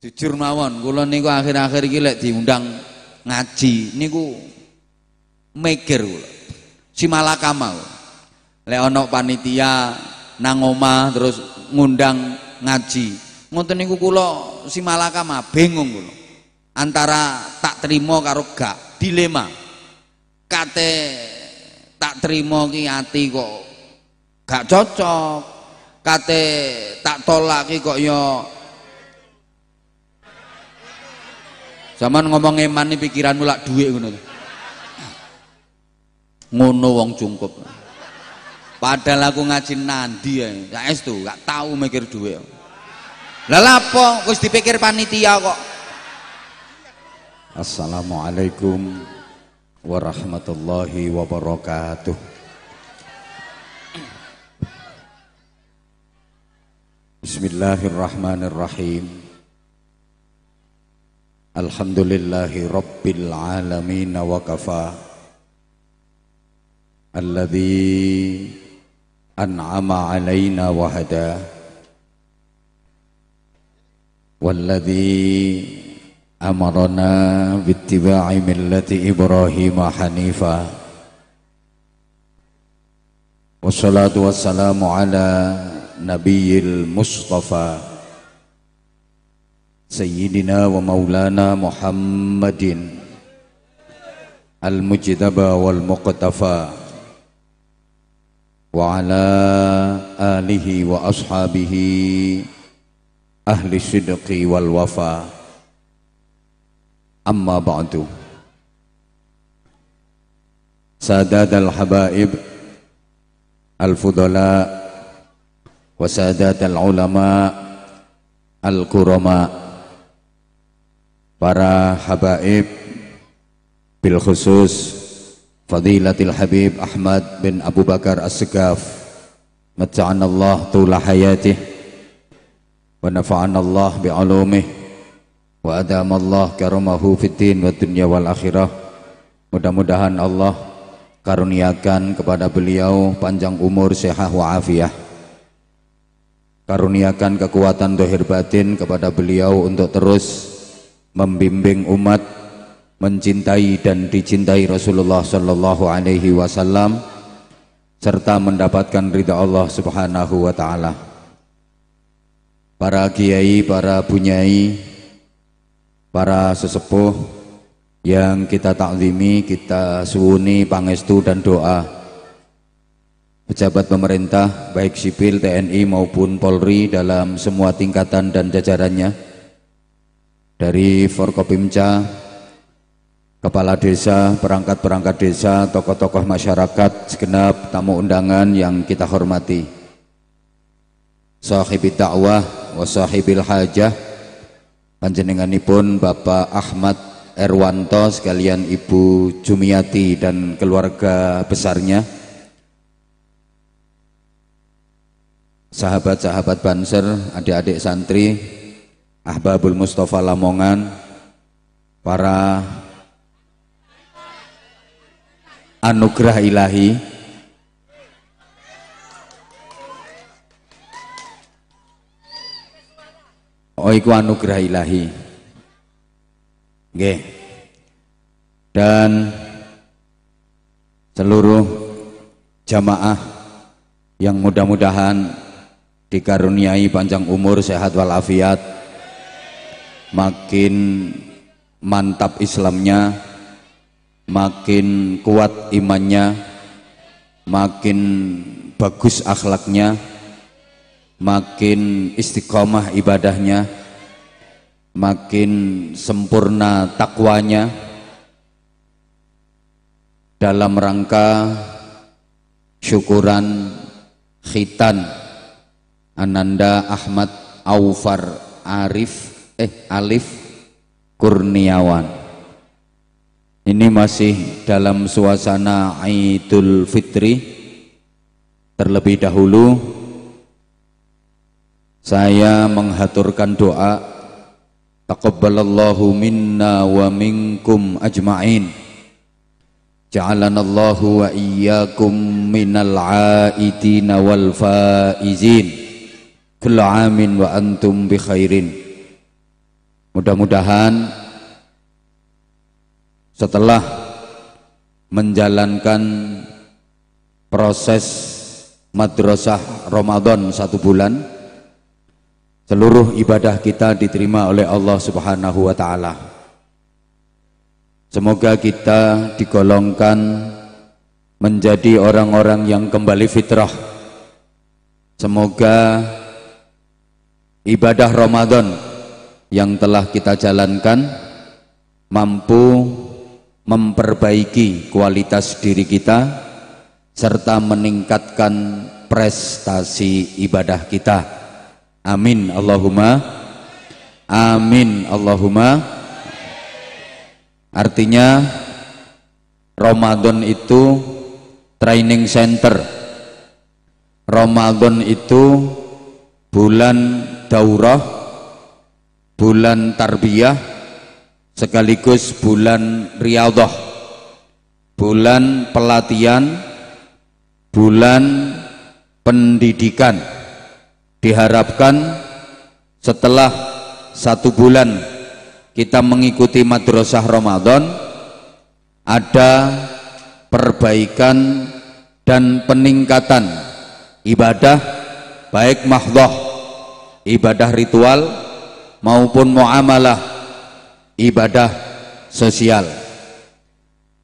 Jujur mawon, kula niku akhir-akhir iki lek diundang ngaji niku mikir kula. Si malakama. Lek ana panitia nang omah terus ngundang ngaji. Ngoten niku kula si malakama bingung kula. Antara tak terima karo gak, dilema. Kate tak terima ki ati kok gak cocok. Kate tak tolak ki kok ya Zaman ngomong iman nih pikiranmu lak duit ngono. Ngono wong cukup. Padahal aku ngaji nandi ya, gak es tuh, gak tahu mikir duit. Lah lapo, wis dipikir panitia kok. Assalamualaikum warahmatullahi wabarakatuh. Bismillahirrahmanirrahim. الحمد لله رب العالمين وكفى الذي انعم علينا وهدى والذي امرنا باتباع مله ابراهيم حنيفا والصلاه والسلام على نبي المصطفى سيدنا ومولانا محمد المجتبى والمقتفى وعلى آله وأصحابه أهل الصدق والوفا أما بعد سادات الحبائب الفضلاء وسادات العلماء الكرماء para habaib bil khusus Fadilatil Habib Ahmad bin Abu Bakar As-Segaf Mata'an Allah tula hayatih wa nafa'an Allah bi'alumih wa adama Allah karamahu fitin din wa dunya wal akhirah mudah-mudahan Allah karuniakan kepada beliau panjang umur sehat wa afiyah karuniakan kekuatan dohir batin kepada beliau untuk terus membimbing umat mencintai dan dicintai Rasulullah Shallallahu Alaihi Wasallam serta mendapatkan ridha Allah Subhanahu Wa Taala. Para kiai, para bunyai, para sesepuh yang kita taklimi, kita suuni, pangestu dan doa. Pejabat pemerintah, baik sipil, TNI maupun Polri dalam semua tingkatan dan jajarannya dari Forkopimca, kepala desa, perangkat-perangkat desa, tokoh-tokoh masyarakat, segenap tamu undangan yang kita hormati. Sahibi dakwah wa sahibil hajah panjenenganipun Bapak Ahmad Erwanto sekalian Ibu Jumiati dan keluarga besarnya sahabat-sahabat Banser, adik-adik santri Ahbabul Mustafa Lamongan, para anugerah ilahi, Oh iku anugerah ilahi. Oke. Dan seluruh jamaah yang mudah-mudahan dikaruniai panjang umur, sehat walafiat, makin mantap Islamnya, makin kuat imannya, makin bagus akhlaknya, makin istiqomah ibadahnya, makin sempurna takwanya dalam rangka syukuran khitan Ananda Ahmad Aufar Arif eh Alif Kurniawan ini masih dalam suasana Idul Fitri terlebih dahulu saya menghaturkan doa taqabbalallahu minna wa minkum ajma'in ja'alanallahu wa iyyakum minal aidina wal faizin kullu amin wa antum bi khairin Mudah-mudahan setelah menjalankan proses madrasah Ramadan satu bulan seluruh ibadah kita diterima oleh Allah Subhanahu wa taala. Semoga kita digolongkan menjadi orang-orang yang kembali fitrah. Semoga ibadah Ramadan yang telah kita jalankan mampu memperbaiki kualitas diri kita serta meningkatkan prestasi ibadah kita amin Allahumma amin Allahumma artinya Ramadan itu training center Ramadan itu bulan daurah bulan tarbiyah sekaligus bulan riyadhah bulan pelatihan bulan pendidikan diharapkan setelah satu bulan kita mengikuti madrasah Ramadan ada perbaikan dan peningkatan ibadah baik mahdoh ibadah ritual maupun muamalah ibadah sosial.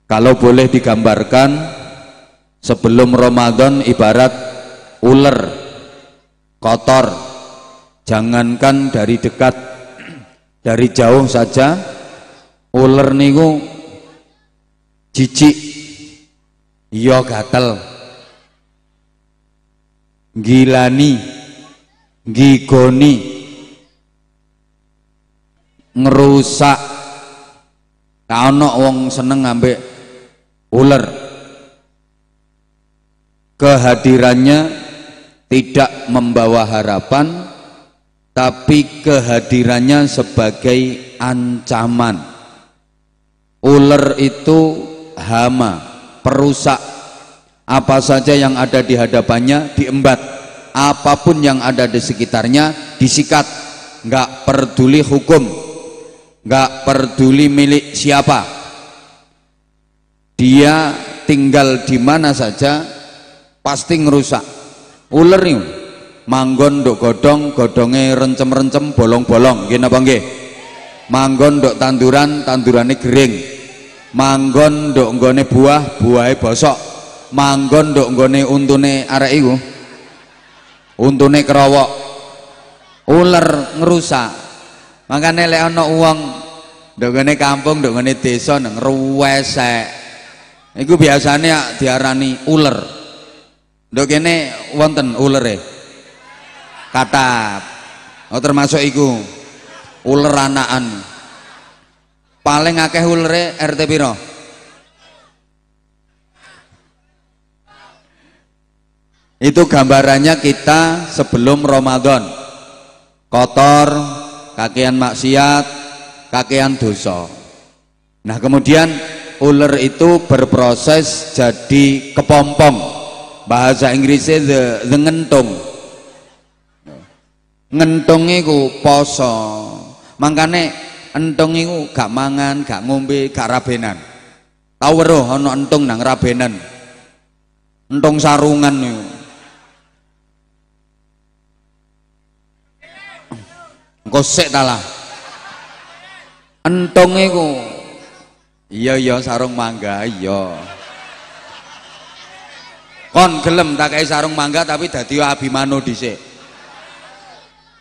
Kalau boleh digambarkan sebelum Ramadan ibarat ular kotor jangankan dari dekat dari jauh saja ular niku jijik iya gatel gilani gigoni ngerusak ana wong seneng ngambil ular kehadirannya tidak membawa harapan tapi kehadirannya sebagai ancaman ular itu hama perusak apa saja yang ada di hadapannya diembat apapun yang ada di sekitarnya disikat nggak peduli hukum nggak peduli milik siapa dia tinggal di mana saja pasti ngerusak ular nih manggon dok godong godongnya rencem-rencem bolong-bolong gini apa nggih manggon dok tanduran tandurannya kering manggon dok nggone buah buahnya bosok manggon dok nggone untune arek iku untune kerowok ular ngerusak makanya lek ana wong ndok ngene kampung ndok ngene desa nang ruwesek iku biasanya diarani uler ndok kene wonten ulere kata, oh termasuk iku uler anakan paling akeh ulere RT piro itu gambarannya kita sebelum Ramadan kotor kakean maksiat, kakean dosa. Nah, kemudian ular itu berproses jadi kepompong. Bahasa Inggrisnya the, the ngentung. Ngentung poso. Mangkane entung iku gak mangan, gak ngombe, gak rabenan. Tau weruh ana entung nang rabenan. Entung sarungan niku. engko sik talah entong iku iya iya sarung mangga iya kon gelem tak kayak sarung mangga tapi dadi abimano dhisik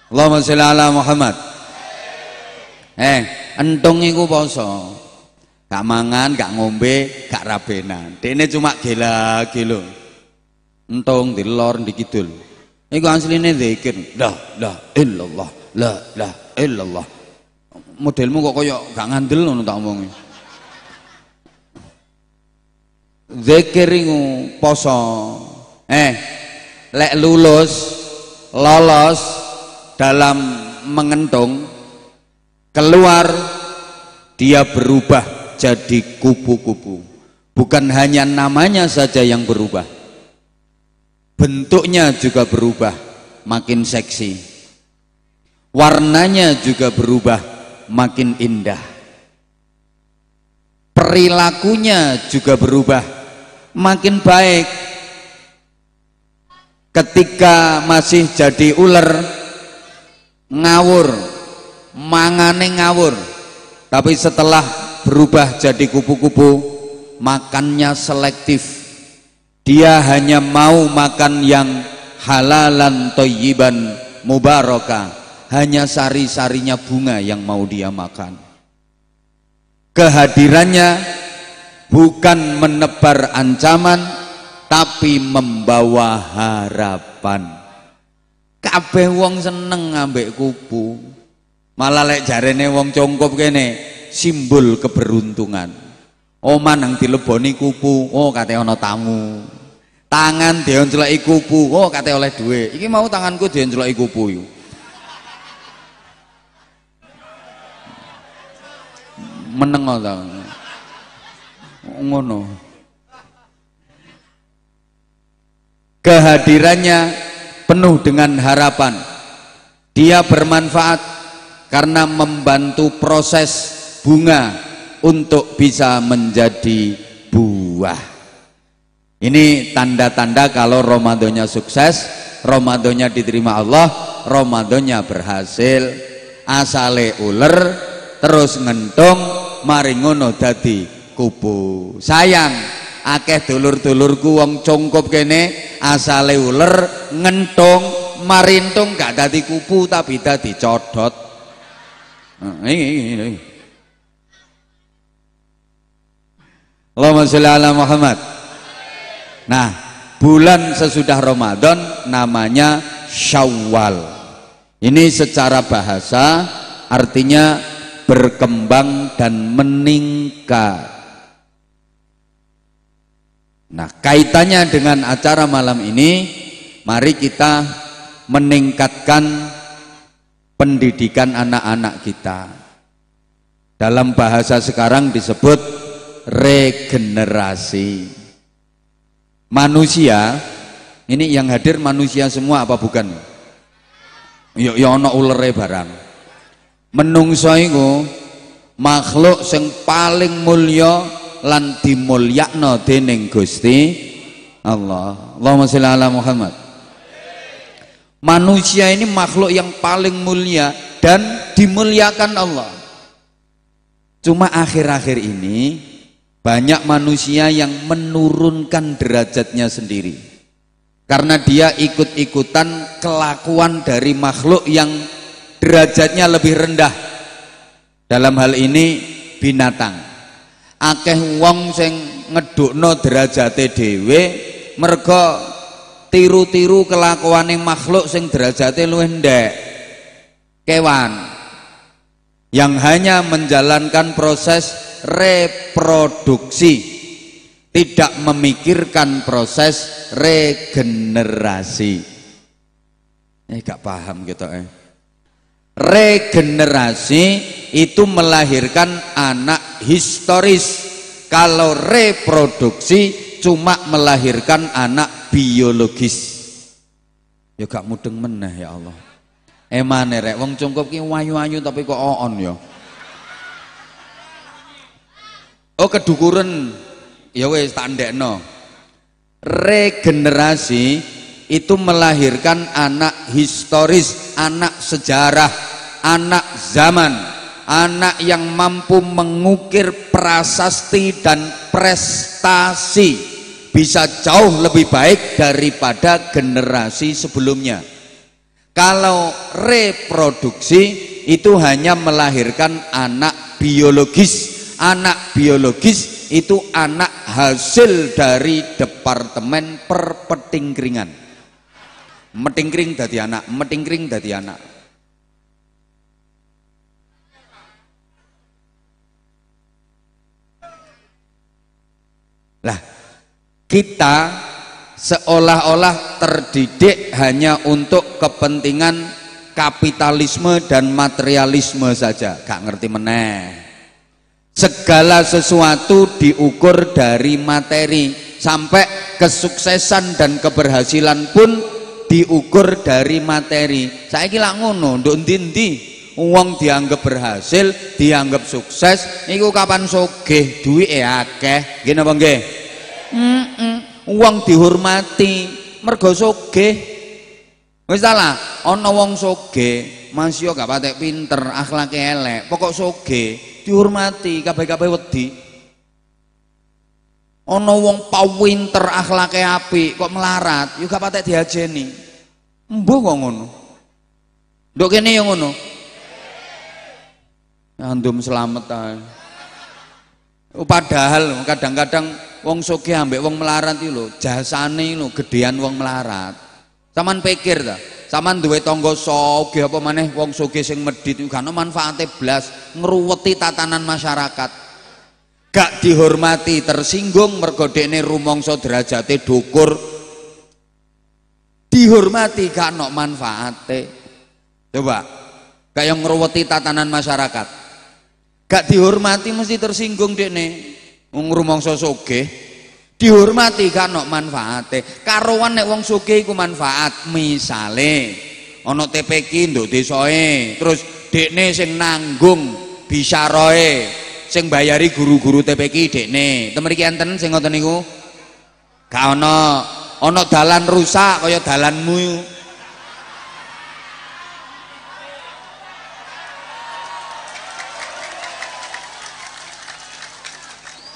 Allahumma sholli ala Muhammad eh entong iku poso gak mangan gak ngombe gak rabenan dene cuma gela gelo entong di lor di kidul iku asline zikir la la illallah La la illallah. Modelmu kok koyo gak ngandel ngono tak omongi. Zikiringu poso. Eh, lek lulus lolos dalam mengentung keluar dia berubah jadi kupu-kupu bukan hanya namanya saja yang berubah bentuknya juga berubah makin seksi warnanya juga berubah makin indah perilakunya juga berubah makin baik ketika masih jadi ular ngawur mangane ngawur tapi setelah berubah jadi kupu-kupu makannya selektif dia hanya mau makan yang halalan toyiban mubarakah hanya sari-sarinya bunga yang mau dia makan. Kehadirannya bukan menebar ancaman, tapi membawa harapan. Kabeh wong seneng ngambek kupu. Malah lek jarene wong congkop kene, simbol keberuntungan. Oma nang dileboni kupu, oh kate ono tamu. Tangan dionceleki kupu, oh kate oleh duwe. Iki mau tanganku dionceleki kupu yuk. meneng ta. Ngono. Kehadirannya penuh dengan harapan. Dia bermanfaat karena membantu proses bunga untuk bisa menjadi buah. Ini tanda-tanda kalau Ramadannya sukses, Ramadannya diterima Allah, Ramadannya berhasil, asale uler, terus ngentong maring ngono dadi kupu sayang akeh dulur-dulurku wong cungkup kene asale uler ngentung marintung gak dadi kupu tapi dadi codot Allahumma sholli ala Muhammad nah bulan sesudah Ramadan namanya Syawal ini secara bahasa artinya berkembang dan meningkat. Nah, kaitannya dengan acara malam ini, mari kita meningkatkan pendidikan anak-anak kita. Dalam bahasa sekarang disebut regenerasi. Manusia, ini yang hadir manusia semua apa bukan? Yuk, yono ulere barang menungso iku makhluk sing paling mulia lan dimulyakno dening Gusti Allah. Allahumma sholli ala Muhammad. Manusia ini makhluk yang paling mulia dan dimuliakan Allah. Cuma akhir-akhir ini banyak manusia yang menurunkan derajatnya sendiri. Karena dia ikut-ikutan kelakuan dari makhluk yang derajatnya lebih rendah dalam hal ini binatang akeh wong sing ngedukno derajate dhewe mergo tiru-tiru kelakuane makhluk sing derajate luwih kewan yang hanya menjalankan proses reproduksi tidak memikirkan proses regenerasi eh gak paham gitu eh regenerasi itu melahirkan anak historis kalau reproduksi cuma melahirkan anak biologis ya gak mudeng meneh ya Allah emane eh, rek wong cungkup ki wayu-ayu tapi kok oon ya oh kedukuran ya wes tak no. regenerasi itu melahirkan anak historis, anak sejarah, anak zaman, anak yang mampu mengukir prasasti dan prestasi bisa jauh lebih baik daripada generasi sebelumnya. Kalau reproduksi itu hanya melahirkan anak biologis. Anak biologis itu anak hasil dari Departemen Perpetingkringan metingkring dadi anak, metingkring dadi anak. Lah, kita seolah-olah terdidik hanya untuk kepentingan kapitalisme dan materialisme saja. Gak ngerti meneh. Segala sesuatu diukur dari materi sampai kesuksesan dan keberhasilan pun diukur dari materi saya kira ngono untuk ndi uang dianggap berhasil dianggap sukses niku kapan soge duit akeh gini apa enggak mm -mm. uang dihormati mergo soge misalnya ono uang wong soge masih gak patek pinter akhlak elek pokok soge dihormati kabeh-kabeh wedi ono wong pawinter akhlak api kok melarat juga patek diajeni Mbok kok ngono. Nduk kene yo ya ngono. Andum selamat ae. Oh, padahal kadang-kadang wong Soge ambek wong melarat iki lho, jasane lho gedean wong melarat. Saman pikir ta, saman duwe tangga sugih apa maneh wong Soge sing medhit iku kan manfaate blas ngruweti tatanan masyarakat. Gak dihormati, tersinggung mergo dekne rumangsa derajate dukur dihormati gak nok manfaate coba kayak ngeruweti tatanan masyarakat gak dihormati mesti tersinggung dek nih ngurumong sosoge dihormati gak nok manfaate karuan nek wong soge iku manfaat misale ono TPK nduk desoe terus dekne sing nanggung bisa roe sing bayari guru-guru TPK dek temen iki enten sing ngoten niku gak ono ono dalan rusak kaya dalanmu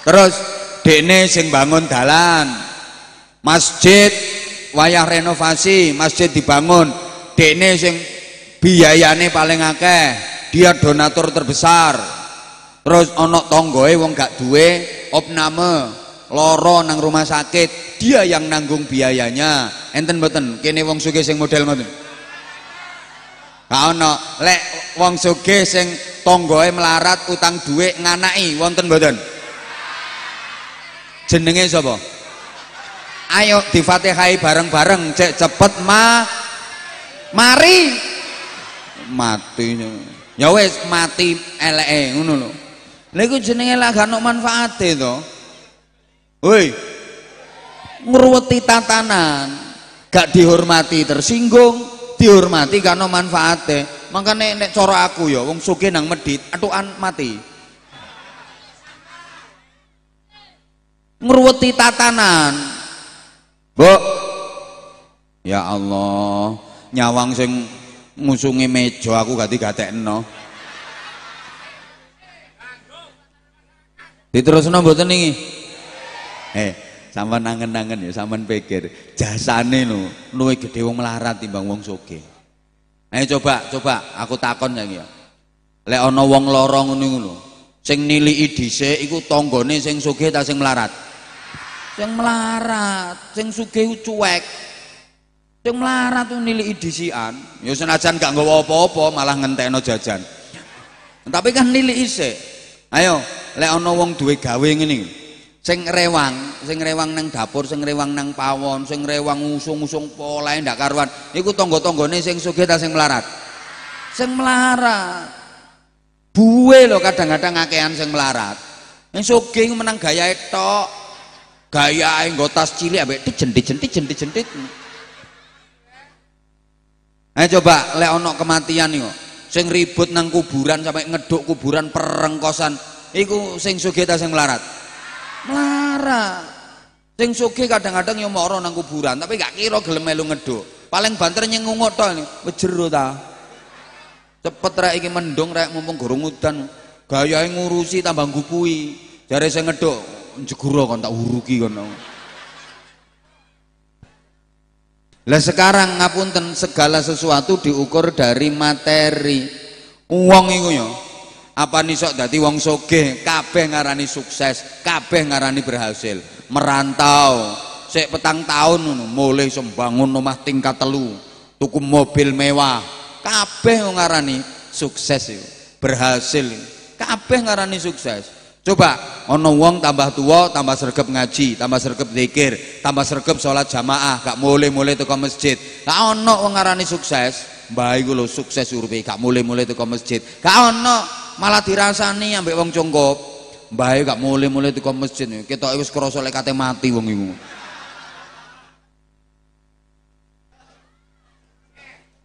Terus Denny sing bangun dalan. Masjid wayah renovasi, masjid dibangun. Denny sing biayane paling akeh, dia donatur terbesar. Terus onok tonggoe wong gak duwe opname, loro nang rumah sakit dia yang nanggung biayanya enten beten kene wong suge sing model ngoten ha lek wong sugih sing tonggoe melarat utang duit nganai wonten beten jenenge sapa ayo difatihai bareng-bareng cek cepet ma mari mati ya wes mati eleke ngono lho lha jenenge lak gak manfaate to Woi, nguruti tatanan, gak dihormati tersinggung, dihormati karena manfaatnya. Makanya nek coro aku ya, wong sugih nang medit, atuan mati. Nguruti tatanan. bu, Ya Allah, nyawang sing ngusungi mejo aku gak tiga digatekno. Diterusno mboten nih? eh sama nangen-nangen ya sama pikir jasane lo lo gedhe wong melarat timbang wong sugih ayo eh, coba coba aku takon lagi ya Le ono wong lorong ngono lho sing niliki idise iku tonggone sing sugih ta sing melarat sing melarat sing sugih cuek sing melarat tuh niliki idisian ya senajan gak nggawa apa-apa malah ngentekno jajan tapi kan niliki isik ayo le ono wong duwe gawe ngene sing rewang, sing rewang nang dapur, sing rewang nang pawon, sing rewang usung-usung pola ndak karuan. Iku tangga-tanggane sing sugih ta sing melarat? Sing melarat. Buwe lho kadang-kadang akehan sing melarat. Sing sugih menang gaya tok. gaya nggo tas cilik ambek dijentit jentit jentit-jentit. Ayo eh, coba lek ana kematian yo. Sing ribut nang kuburan sampai ngeduk kuburan perengkosan, iku sing sugih ta sing melarat? marah, Sing sugih kadang-kadang yo moro nang kuburan, tapi gak kira gelem melu ngeduk. Paling banter nyengungut tok jero ta. Cepet rek iki mendung rek mumpung gorong udan. Gayae ngurusi tambah gupui. Jare sing ngeduk jeguro kon tak uruki kono. Lah sekarang ngapunten segala sesuatu diukur dari materi. Uang iku yo apa nih sok dadi wong soge kabeh ngarani sukses kabeh ngarani berhasil merantau sek petang tahun mulai sembangun rumah tingkat telu tuku mobil mewah kabeh ngarani sukses berhasil kabeh ngarani sukses coba ono wong tambah tua tambah sergap ngaji tambah sergap zikir tambah sergap sholat jamaah gak mulai-mulai ke masjid gak ono ngarani sukses baik lo sukses urbi gak mulai-mulai ke masjid gak ono malah dirasani ambek wong congkop mbahe gak mulai-mulai teko masjid kita wis krasa kate mati wong iku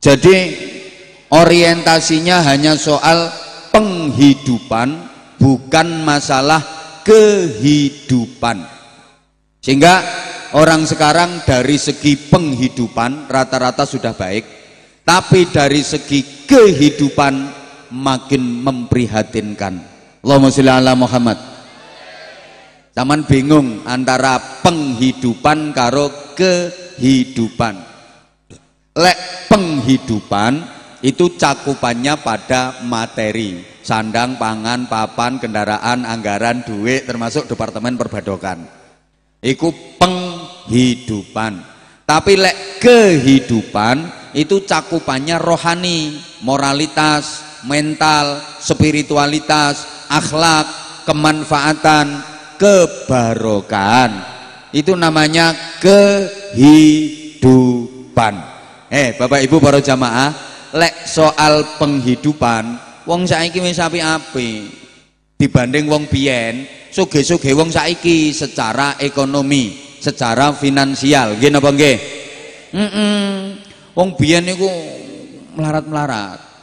jadi orientasinya hanya soal penghidupan bukan masalah kehidupan sehingga orang sekarang dari segi penghidupan rata-rata sudah baik tapi dari segi kehidupan makin memprihatinkan Allahumma sholli ala Muhammad Taman bingung antara penghidupan karo kehidupan lek penghidupan itu cakupannya pada materi sandang, pangan, papan, kendaraan, anggaran, duit termasuk departemen perbadokan iku penghidupan tapi lek kehidupan itu cakupannya rohani, moralitas, mental, spiritualitas, akhlak, kemanfaatan, kebarokan, Itu namanya kehidupan. Eh, Bapak Ibu para jamaah, lek soal penghidupan, wong saiki wis api-api dibanding wong biyen, suge-suge wong saiki secara ekonomi, secara finansial. Nggih napa nggih? Heeh. Mm -mm. Wong biyen niku melarat-melarat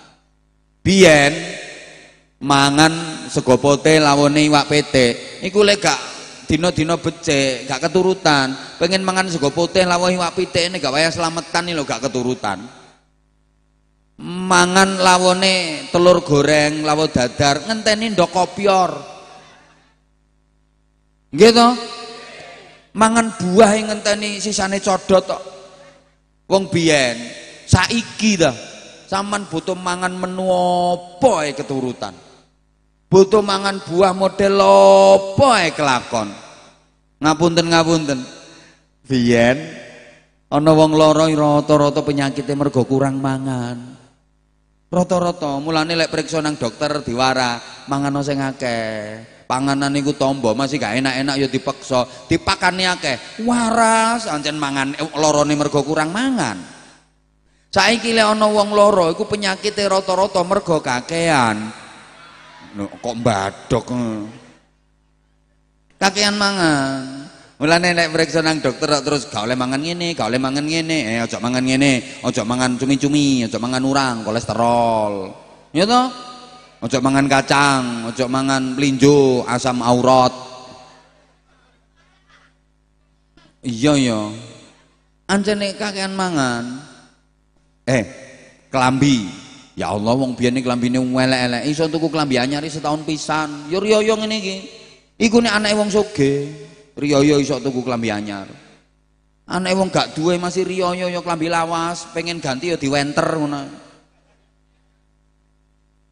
biyen mangan sego pote lawone iwak pete iku lek gak dina-dina becik gak keturutan pengen mangan sego pote lawone iwak pete ini gak wayah selametan iki lho gak keturutan mangan lawone telur goreng lawo dadar ngenteni ndok kopior gitu mangan buah yang e ngenteni sisane codot tok wong biyen saiki dah Saman butuh mangan menu apa keturutan? Butuh mangan buah model apa kelakon? Ngapunten ngapunten. Biyen ana wong lara rata-rata penyakitnya mergo kurang mangan. roto roto mulane lek periksa nang dokter diwara mangan sing akeh. Panganan niku tombo masih gak enak-enak ya dipaksa, dipakani akeh. Waras ancen mangan loroni eh, larane mergo kurang mangan. Saiki lek ana wong lara iku penyakite rata-rata mergo kakean. Kok mbadok. Eh? Kakean mangan. Mulane nek periksa nang dokter terus Kau oleh mangan ngene, kau oleh mangan ngene, eh aja mangan ngene, aja mangan cumi-cumi, aja mangan urang, kolesterol. Ya toh? Aja mangan kacang, aja mangan pelinjo, asam aurat. Iya ya. Anjene kakean mangan eh kelambi ya Allah wong biyen kelambine elek-elek iso tuku kelambi anyar setahun pisan ya riyo ngene iki iku nek anake wong soge riyo iso tuku kelambi anyar anake wong gak duwe masih riyo ya kelambi lawas pengen ganti ya diwenter ngono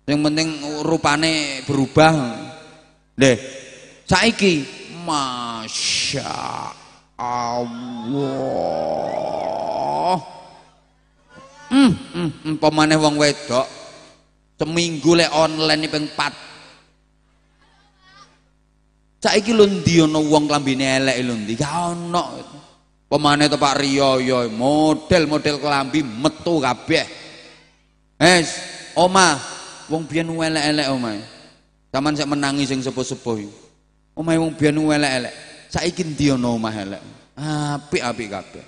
yang penting rupane berubah deh saiki masya Allah Hmm, hmm, hmm wong wedok seminggu le online ini 4. Saiki lho ndi ana wong klambine elek lho ga ono. Pemane to Pak Riyoyo model-model klambi metu kabeh. Es, eh, oma wong biyen elek-elek omahe. Taman saya menangis sing sepo sepuh Oma wong biyen elek-elek. Saiki ndi ana omah elek? api apik kabeh.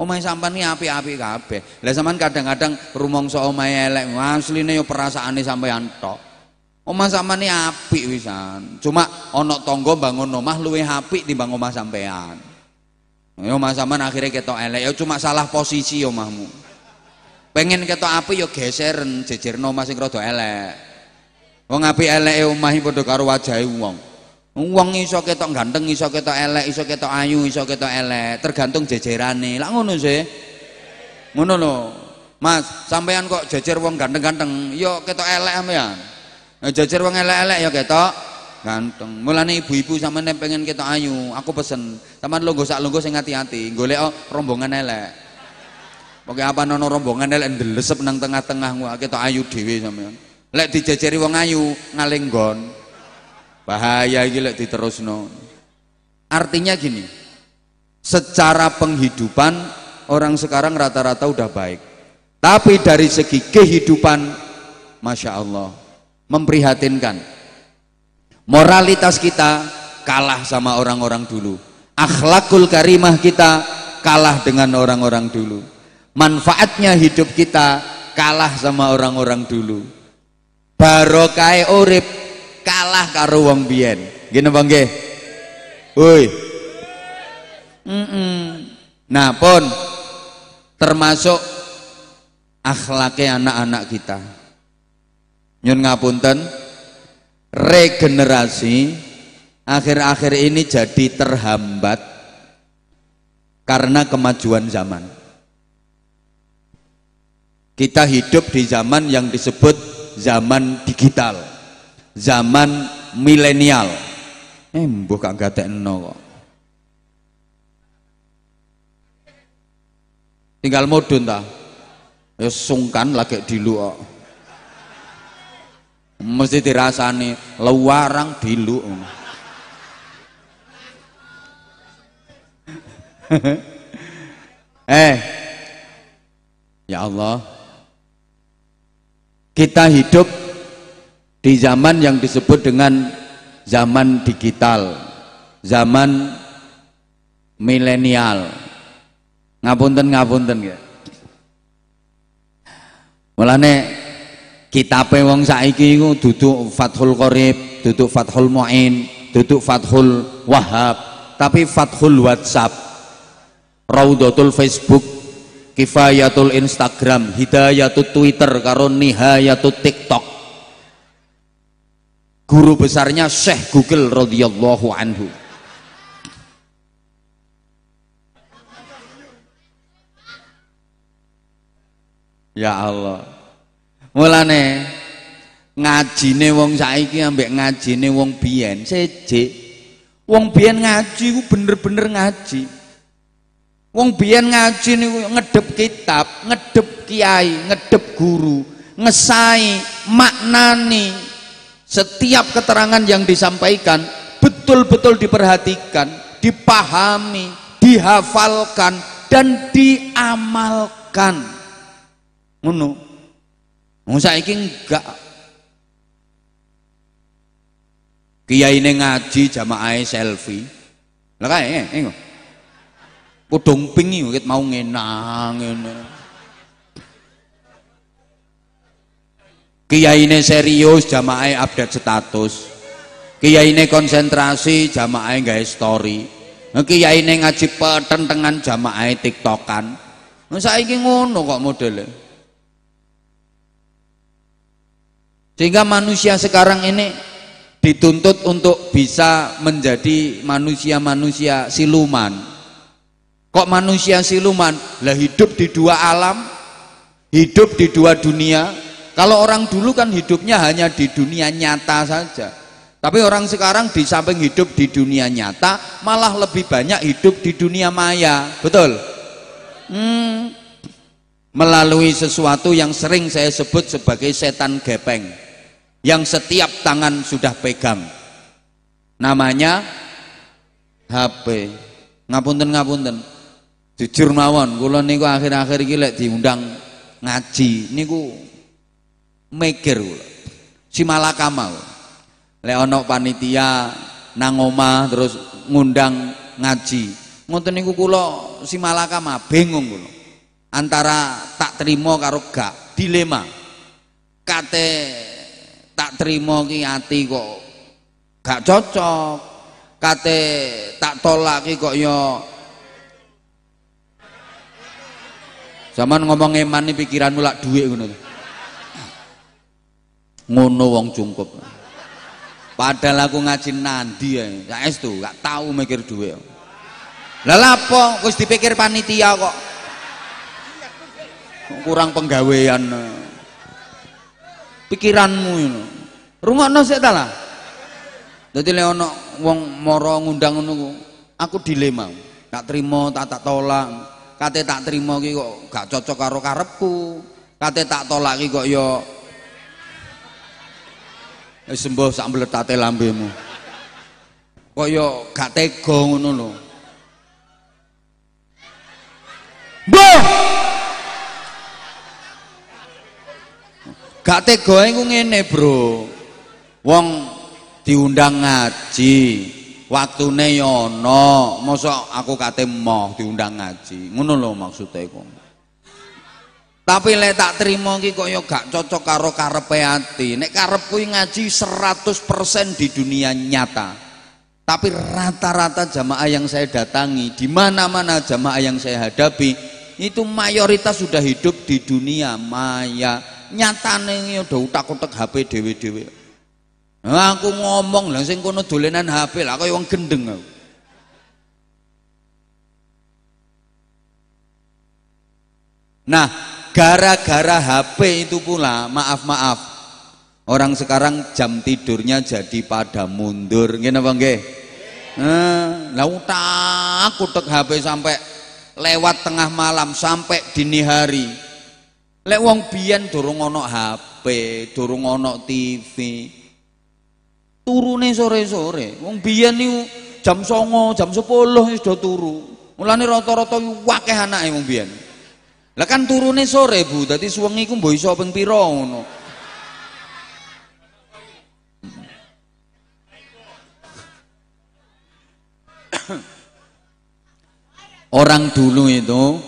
Omah sampean iki apik-apik kabeh. Lah sampean kadang-kadang rumangsa omah elek, asline yo perasaane sampean tok. Omah sampean iki apik wisan. Cuma ana tangga bangun omah luwih apik timbang omah sampean. Ya, omah sampean akhire ketok elek, Yo ya, cuma salah posisi omahmu. Pengen ketok apik yo ya geseren, jejerno omah sing rada elek. Wong apik eleke omahi padha karo wajahe wong. Wong iso ketok ganteng, iso ketok elek, iso ketok ayu, iso ketok elek, tergantung jejerane. Lah ngono sih. Ngono lho. Mas, sampean kok jejer wong ganteng-ganteng, yo ya ketok elek sampean. Ya jejer wong elek-elek yo ya ketok ganteng. Mulane ibu-ibu sampean pengen ketok ayu, aku pesen. Taman longgo sak longgo sing ati-ati, golek rombongan elek. Pokoke apa nono rombongan elek ndelesep nang tengah-tengah ketok ayu dhewe sampean. Lek dijejeri wong ayu ngalenggon bahaya iki lek diterusno artinya gini secara penghidupan orang sekarang rata-rata udah baik tapi dari segi kehidupan Masya Allah memprihatinkan moralitas kita kalah sama orang-orang dulu akhlakul karimah kita kalah dengan orang-orang dulu manfaatnya hidup kita kalah sama orang-orang dulu barokai urip kalah karo wong biyen nggih napa nggih woi nah pun termasuk akhlaknya anak-anak kita nyun ngapunten regenerasi akhir-akhir ini jadi terhambat karena kemajuan zaman kita hidup di zaman yang disebut zaman digital zaman milenial eh mbuh gak gatekno tinggal modun ta ya sungkan lagi di kok mesti dirasani lewarang dilu eh ya Allah kita hidup di zaman yang disebut dengan zaman digital, zaman milenial. Ngapunten ngapunten ya. Mulane kitabe wong saiki iku duduk Fathul Qorib, duduk Fathul Muin, duduk Fathul Wahab, tapi Fathul WhatsApp, Raudatul Facebook, Kifayatul Instagram, Hidayatul Twitter karo Nihayatul TikTok guru besarnya Syekh Google radhiyallahu anhu ya Allah mulane ngajine wong saiki ambek ngaji ngajine wong biyen seje. wong biyen ngaji ku bener-bener ngaji wong biyen ngaji niku ngedep kitab ngedep kiai ngedep guru ngesai maknani setiap keterangan yang disampaikan betul-betul diperhatikan dipahami dihafalkan dan diamalkan ngono ngono saiki enggak kiai ini ngaji jamaah selfie lah kae engko eh, pudung pingi mau ngenang ngene Kiai ini serius jamaah update status Kiai ini konsentrasi jamaah nggak story nah, Kiai ini ngaji pertentangan jamaah tiktokan nah, ini ngono kok modelnya sehingga manusia sekarang ini dituntut untuk bisa menjadi manusia-manusia siluman Kok manusia siluman? Lah hidup di dua alam, hidup di dua dunia, kalau orang dulu kan hidupnya hanya di dunia nyata saja. Tapi orang sekarang di samping hidup di dunia nyata, malah lebih banyak hidup di dunia maya. Betul? Hmm. Melalui sesuatu yang sering saya sebut sebagai setan gepeng. Yang setiap tangan sudah pegang. Namanya HP. Ngapunten ngapunten. Jujur mawon, kula niku akhir-akhir iki diundang ngaji niku mikir Si malakama mau Lek panitia Nangoma, terus ngundang ngaji. Ngoten niku kula si malakama bingung kula. Antara tak terima karo gak dilema. Kate tak terima ki ati kok gak cocok. Kate tak tolak ki kok yo, ya Zaman ngomong eman nih pikiranmu lak duit ngono ngono wong jungkup padahal aku ngaji nandi ya es tuh, gak tahu mikir duit lah lapo wis dipikir panitia kok kurang penggawean pikiranmu ini rumahno sik ta lah dadi leono wong moro ngundang ngono aku dilema gak terima tak tak tolak kate tak terima ki kok gak cocok karo karepku kate tak tolak ki kok yo ya Wis eh, sembuh sambil tate lambemu. koyo gak tega ngono lho. Mbah. Gak tega iku ngene, Bro. Wong diundang ngaji, waktune ya ana, mosok aku kate mau diundang ngaji. Ngono lho maksude iku. Tapi lek tak terima ki yo gak cocok karo karepe ati. Nek karepku ngaji 100% di dunia nyata. Tapi rata-rata jamaah yang saya datangi, di mana-mana jamaah yang saya hadapi, itu mayoritas sudah hidup di dunia maya. Nyatane udah utak-utak HP dhewe-dhewe. Nah, aku ngomong lah sing kono dolenan HP lah kaya wong gendeng aku. Nah, gara-gara HP itu pula maaf-maaf orang sekarang jam tidurnya jadi pada mundur gini apa nggih nah utak kutek HP sampai lewat tengah malam sampai dini hari lek wong biyen durung ana HP durung ana TV turune sore-sore wong biyen niku jam songo jam sepuluh sudah turu mulane rata-rata wakeh anake wong biyen lah kan turune sore, Bu. Dadi suwengi ku mbok iso ping pira ngono. Orang dulu itu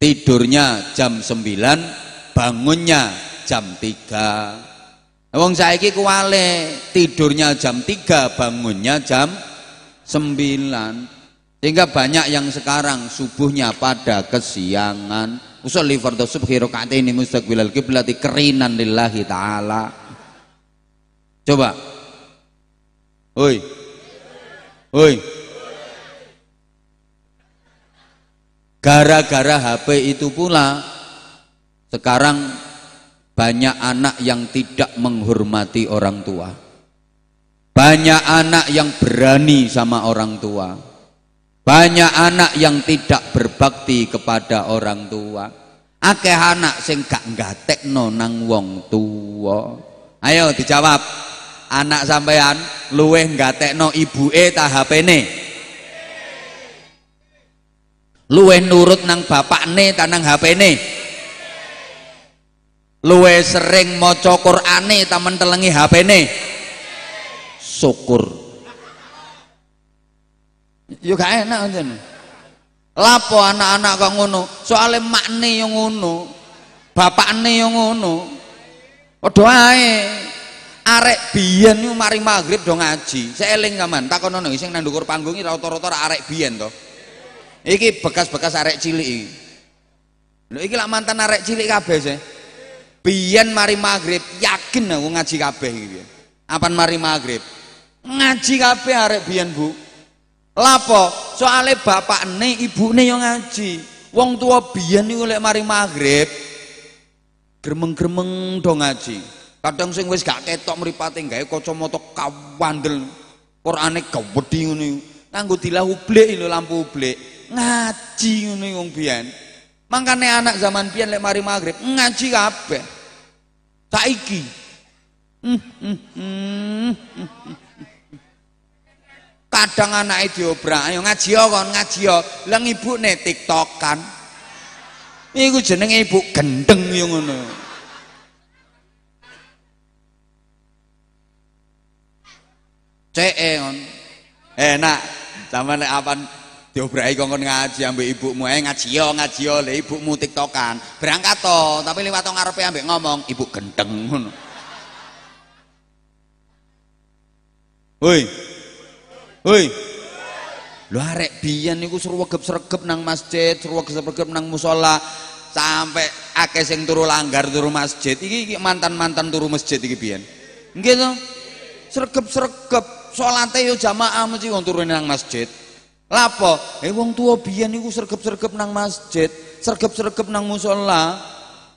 tidurnya jam 9, bangunnya jam 3. Wong saiki kuwale, tidurnya jam 3, bangunnya jam 9. Sehingga banyak yang sekarang subuhnya pada kesiangan. usul Usolli hero subhi ini mustaqbilal di kerinan lillahi taala. Coba. Hoi. Hoi. Gara-gara HP itu pula sekarang banyak anak yang tidak menghormati orang tua. Banyak anak yang berani sama orang tua banyak anak yang tidak berbakti kepada orang tua. Akeh anak sing gak gatekno nang wong tua. Ayo dijawab. Anak sampean luweh gatekno ibuke ta HP-ne? Luweh nurut nang bapak ta tanang HP-ne? Luweh sering maca Qur'ane ta mentelengi HP-ne? Syukur yo ya gak enak ngoten. Lapo anak-anak kok ngono? Soale makne yo ngono. Bapakne yo ngono. Padha ae. Arek biyen niku mari magrib do ngaji. Seeling kaman takono nang sing nang ndukur panggung iki rata-rata arek biyen to. Iki bekas-bekas arek cilik iki. Lho iki lak mantan arek cilik kabeh sih. Biyen mari magrib yakin aku ngaji kabeh iki. Apan mari magrib? Ngaji kabeh arek biyen, Bu. Lapo? Soale ibu ne yang ngaji. Wong tua biyen niku oleh mari maghrib gremeng-gremeng dong ngaji. Kadang sing wis gak ketok mripate gawe motor kawandel. Qur'ane gawedhi ngono iku. Nanggo dilah ublek lho lampu ublek. Ngaji ngono wong biyen. Mangkane anak zaman biyen lek mari maghrib ngaji kabeh. Saiki. Hmm, hmm, hmm, hmm, hmm. hmm kadang anaknya diobrak ayo ngaji kon ngaji lang ibu nih tiktokan iku jenenge ibu gendeng yang ngono cee enak sama nek apan diobrai kongkon ngaji ambek ibumu eh ngaji yo ngaji yo le ibumu tiktokan berangkat to tapi lewat tong ngarepe ambek ngomong ibu gendeng ngono woi Woi. Lu arek biyen niku sregep-sregep nang masjid, sregep-sregep nang musola, sampai akeh sing turu langgar turu masjid iki, iki mantan-mantan turu masjid iki biyen nggih to sregep-sregep salate yo jamaah mesti wong turu nang masjid lapo eh wong tua biyen niku sregep-sregep nang masjid sregep-sregep nang musola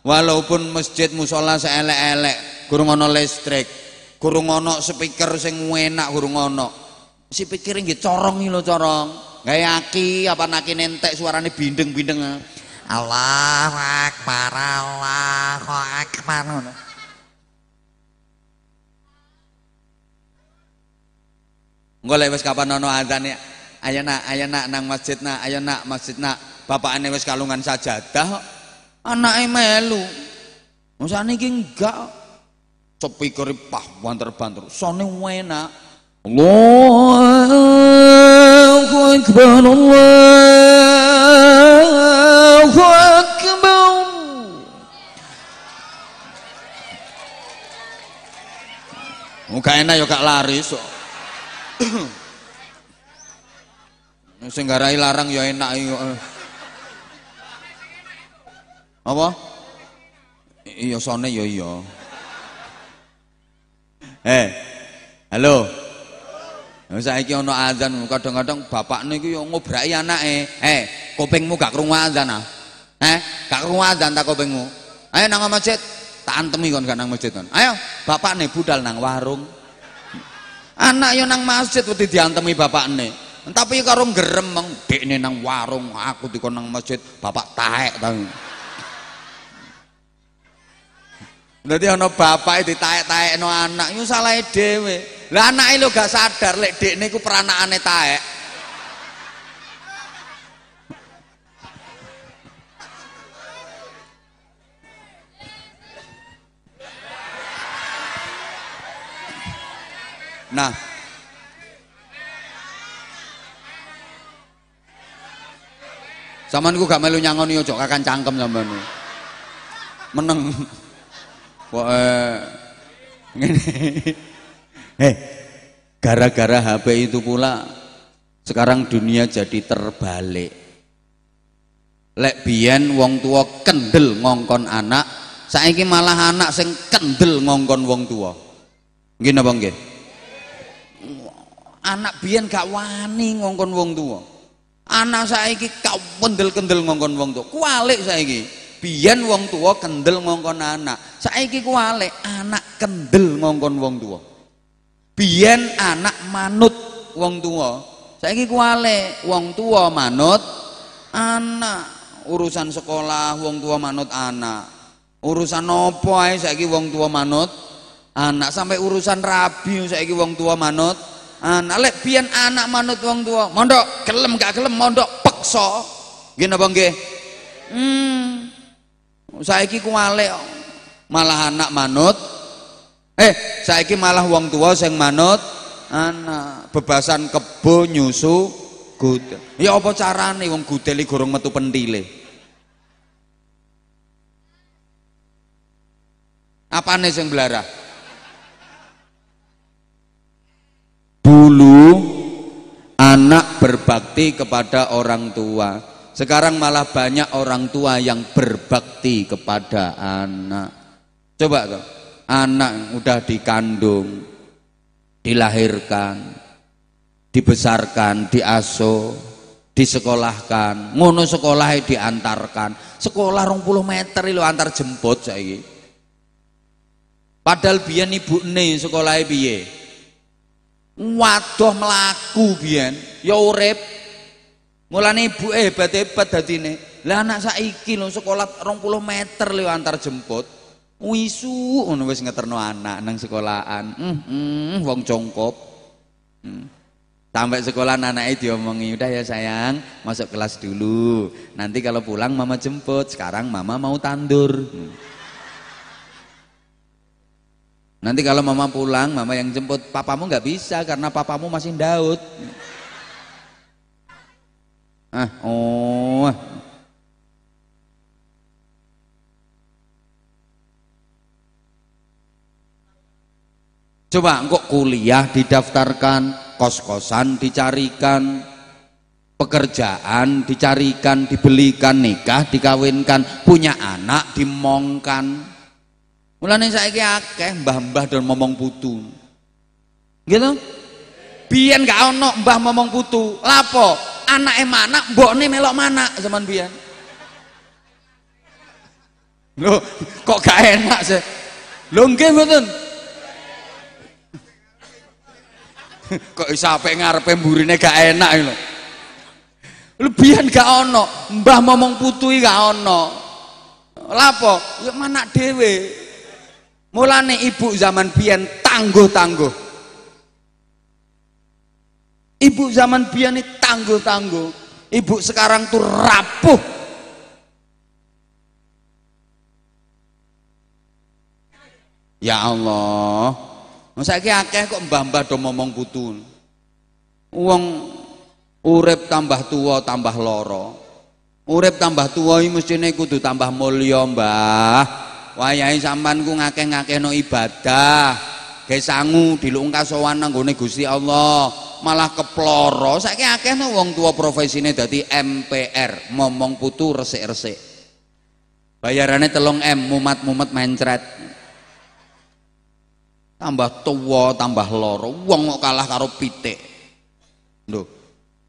walaupun masjid musola seelek-elek kurungono ana listrik kurang ana speaker sing enak kurang ana si pikirin gitu corong nih lo corong nggak yaki apa naki nentek suarane bindeng-bindeng Allah akbar Allah akbar Enggak Engko kapan nono adzan ya ayo nak ayo nak nang masjid nak ayo nak masjid nak bapak ane wes kalungan saja dah anak emelu masa iki enggak cepikere keripah banter-banter sone enak الله أكبر الله أكبر Muka enak ya kak lari so. Sing larang ya enak ya. Apa? Iya sone ya iya. Eh. Halo. Ya saiki ana azan kadang-kadang bapakne iki yo ngobraki anake. Eh, kupingmu gak krungu azan ah. Eh, gak krungu azan tak kupingmu. Ayo nang masjid, tak antemi kon gak nang masjid kon. Ayo, bapakne budal nang warung. Anak yo nang masjid wedi diantemi bapakne. Tapi karo gerem mong dekne nang warung, aku dikon nang masjid, bapak taek Berarti itu taek taek no anak iku salahe dhewe. Lah anak itu gak sadar lek ku peranak peranakane taek. Nah, Saman ku gak melu nyangoni ojo kakan cangkem sampean. Meneng kok eh, ngene eh gara-gara HP itu pula sekarang dunia jadi terbalik lek biyen wong tua kendel ngongkon anak saiki malah anak sing kendel ngongkon wong tua nggih napa nggih anak biyen gak wani ngongkon wong tua anak saiki kau kendel-kendel ngongkon wong tua kualik saiki biyen wong tua kendel ngongkon anak saiki ku alek anak kendel ngongkon wong tua biyen anak manut wong tua saiki ku alek wong tua manut anak urusan sekolah wong tua manut anak urusan nopo ae saiki wong tua manut anak sampai urusan rabi saiki wong tua manut anak lek biyen anak manut wong tua mondok gelem gak gelem mondok peksa nggih napa nggih hmm Saiki kuwalek malah anak manut. Eh, saiki malah wong tua sing manut anak bebasan kebo nyusu gud. Ya apa carane wong gudeli gorong metu pentile? Apane sing belara? Bulu anak berbakti kepada orang tua sekarang malah banyak orang tua yang berbakti kepada anak. Coba tuh, anak udah dikandung, dilahirkan, dibesarkan, diasuh, disekolahkan, ngono sekolah e diantarkan. Sekolah rong puluh meter lo antar jemput saya. Padahal nih ibu nih sekolah biye. E Waduh melaku biar, ya urep, Mulane ibu eh, hebat-hebat ini Lah anak saya lho sekolah puluh meter antar jemput. Wisu oh wis ngeterno anak nang sekolahan. Hmm, hmm wong congkop. Hmm. Sampai sekolah itu diomongi, udah ya sayang, masuk kelas dulu. Nanti kalau pulang mama jemput, sekarang mama mau tandur. Mm. Nanti kalau mama pulang, mama yang jemput, papamu nggak bisa karena papamu masih daud. Mm ah oh Coba kok kuliah didaftarkan, kos-kosan dicarikan, pekerjaan dicarikan, dibelikan, nikah dikawinkan, punya anak dimongkan. Mulane saiki akeh mbah-mbah dan momong putu. Gitu? Biyen gak ono mbah momong putu, lapo Anak mana mbokne melok mana zaman biyen Lo kok gak enak sih Lo nggih mboten kok iso ngarep ngarepe mburine gak enak lho lebihan gak ono mbah momong putui gak ono lapo ya mana dewe mulane ibu zaman biyen tangguh-tangguh Ibu zaman biyen tangguh-tangguh. Ibu sekarang tuh rapuh. Ya Allah. Masa nah, ini akeh kok mbah-mbah do ngomong kutu. uang urep tambah tua tambah loro. urep tambah tua mesti mestine kudu tambah mulia Mbah. wayai sampan ku ngakeh no ibadah. gesangu dilungkas dilungkasowan gue Gusti Allah malah keploro saya kira akeh no wong tua ini jadi MPR ngomong putu resik-resik bayarannya telung M mumat-mumat mencret tambah tua tambah loro wong kok kalah karo pitik lho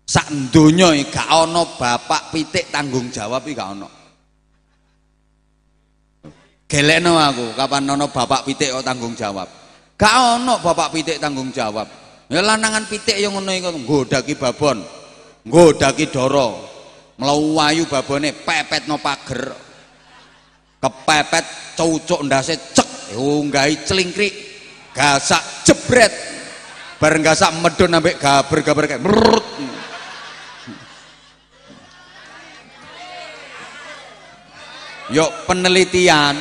sak donya gak ana bapak pitik tanggung jawab iki gak ana gelekno aku kapan ana bapak pitik kok tanggung jawab gak ana bapak pitik tanggung jawab Ya lanangan pitik yang ngono iku nggodaki babon, nggodaki dara. Mlau ayu babone pepet no pager. Kepepet cucuk ndase cek unggahi ya celingkrik. Gasak jebret. Bareng gasak medun ambek gaber-gaber kayak merut. Yo ya, penelitian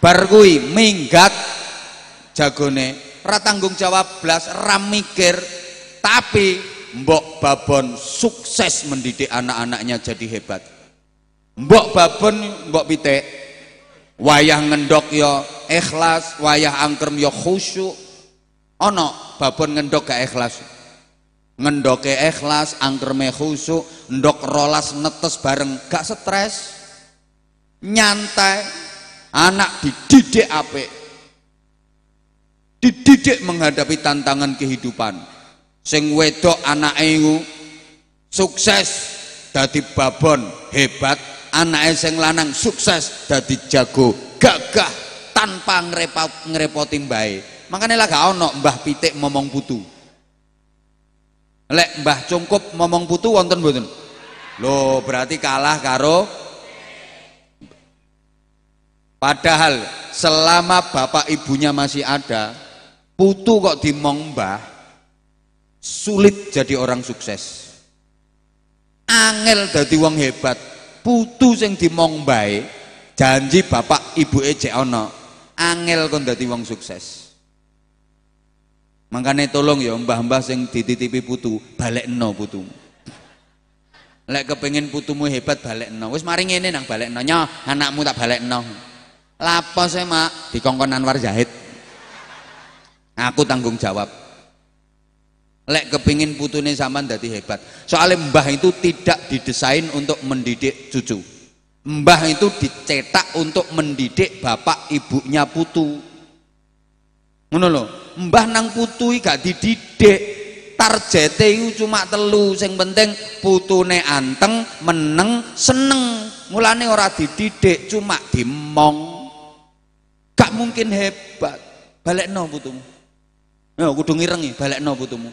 bar kuwi minggat jagone tanggung jawab blas ramikir tapi mbok babon sukses mendidik anak-anaknya jadi hebat mbok babon mbok Pitek wayah ngendok yo ya ikhlas wayah angkerm yo ya khusyuk ono babon ngendok gak ikhlas ngendoke ikhlas angkerme khusyuk ndok rolas netes bareng gak stres nyantai anak dididik apik dididik menghadapi tantangan kehidupan sing wedok anak ayu sukses dadi babon hebat anak sing lanang sukses dadi jago gagah tanpa ngerepot ngerepotin bayi makanya lah gak ono mbah pitik ngomong putu lek mbah cungkup ngomong putu wonten boten loh berarti kalah karo padahal selama bapak ibunya masih ada putu kok dimongmbah sulit jadi orang sukses angel dadi wong hebat putu sing dimongmbahe janji bapak ibu ejek ono angel kon dadi wong sukses makanya tolong ya mbah-mbah sing dititipi putu balik no putu lek kepengen putumu hebat balik no wis mari ngene nang balik no Nyo, anakmu tak balik no lapo saya mak dikongkon Anwar Zahid aku tanggung jawab lek kepingin putune sampean dadi hebat soalnya mbah itu tidak didesain untuk mendidik cucu mbah itu dicetak untuk mendidik bapak ibunya putu ngono lho mbah nang putu gak dididik targete iku cuma telu sing penting putune anteng meneng seneng mulane ora dididik cuma dimong gak mungkin hebat balik no putumu Eh, ya kudu ngirengi balekno putumu.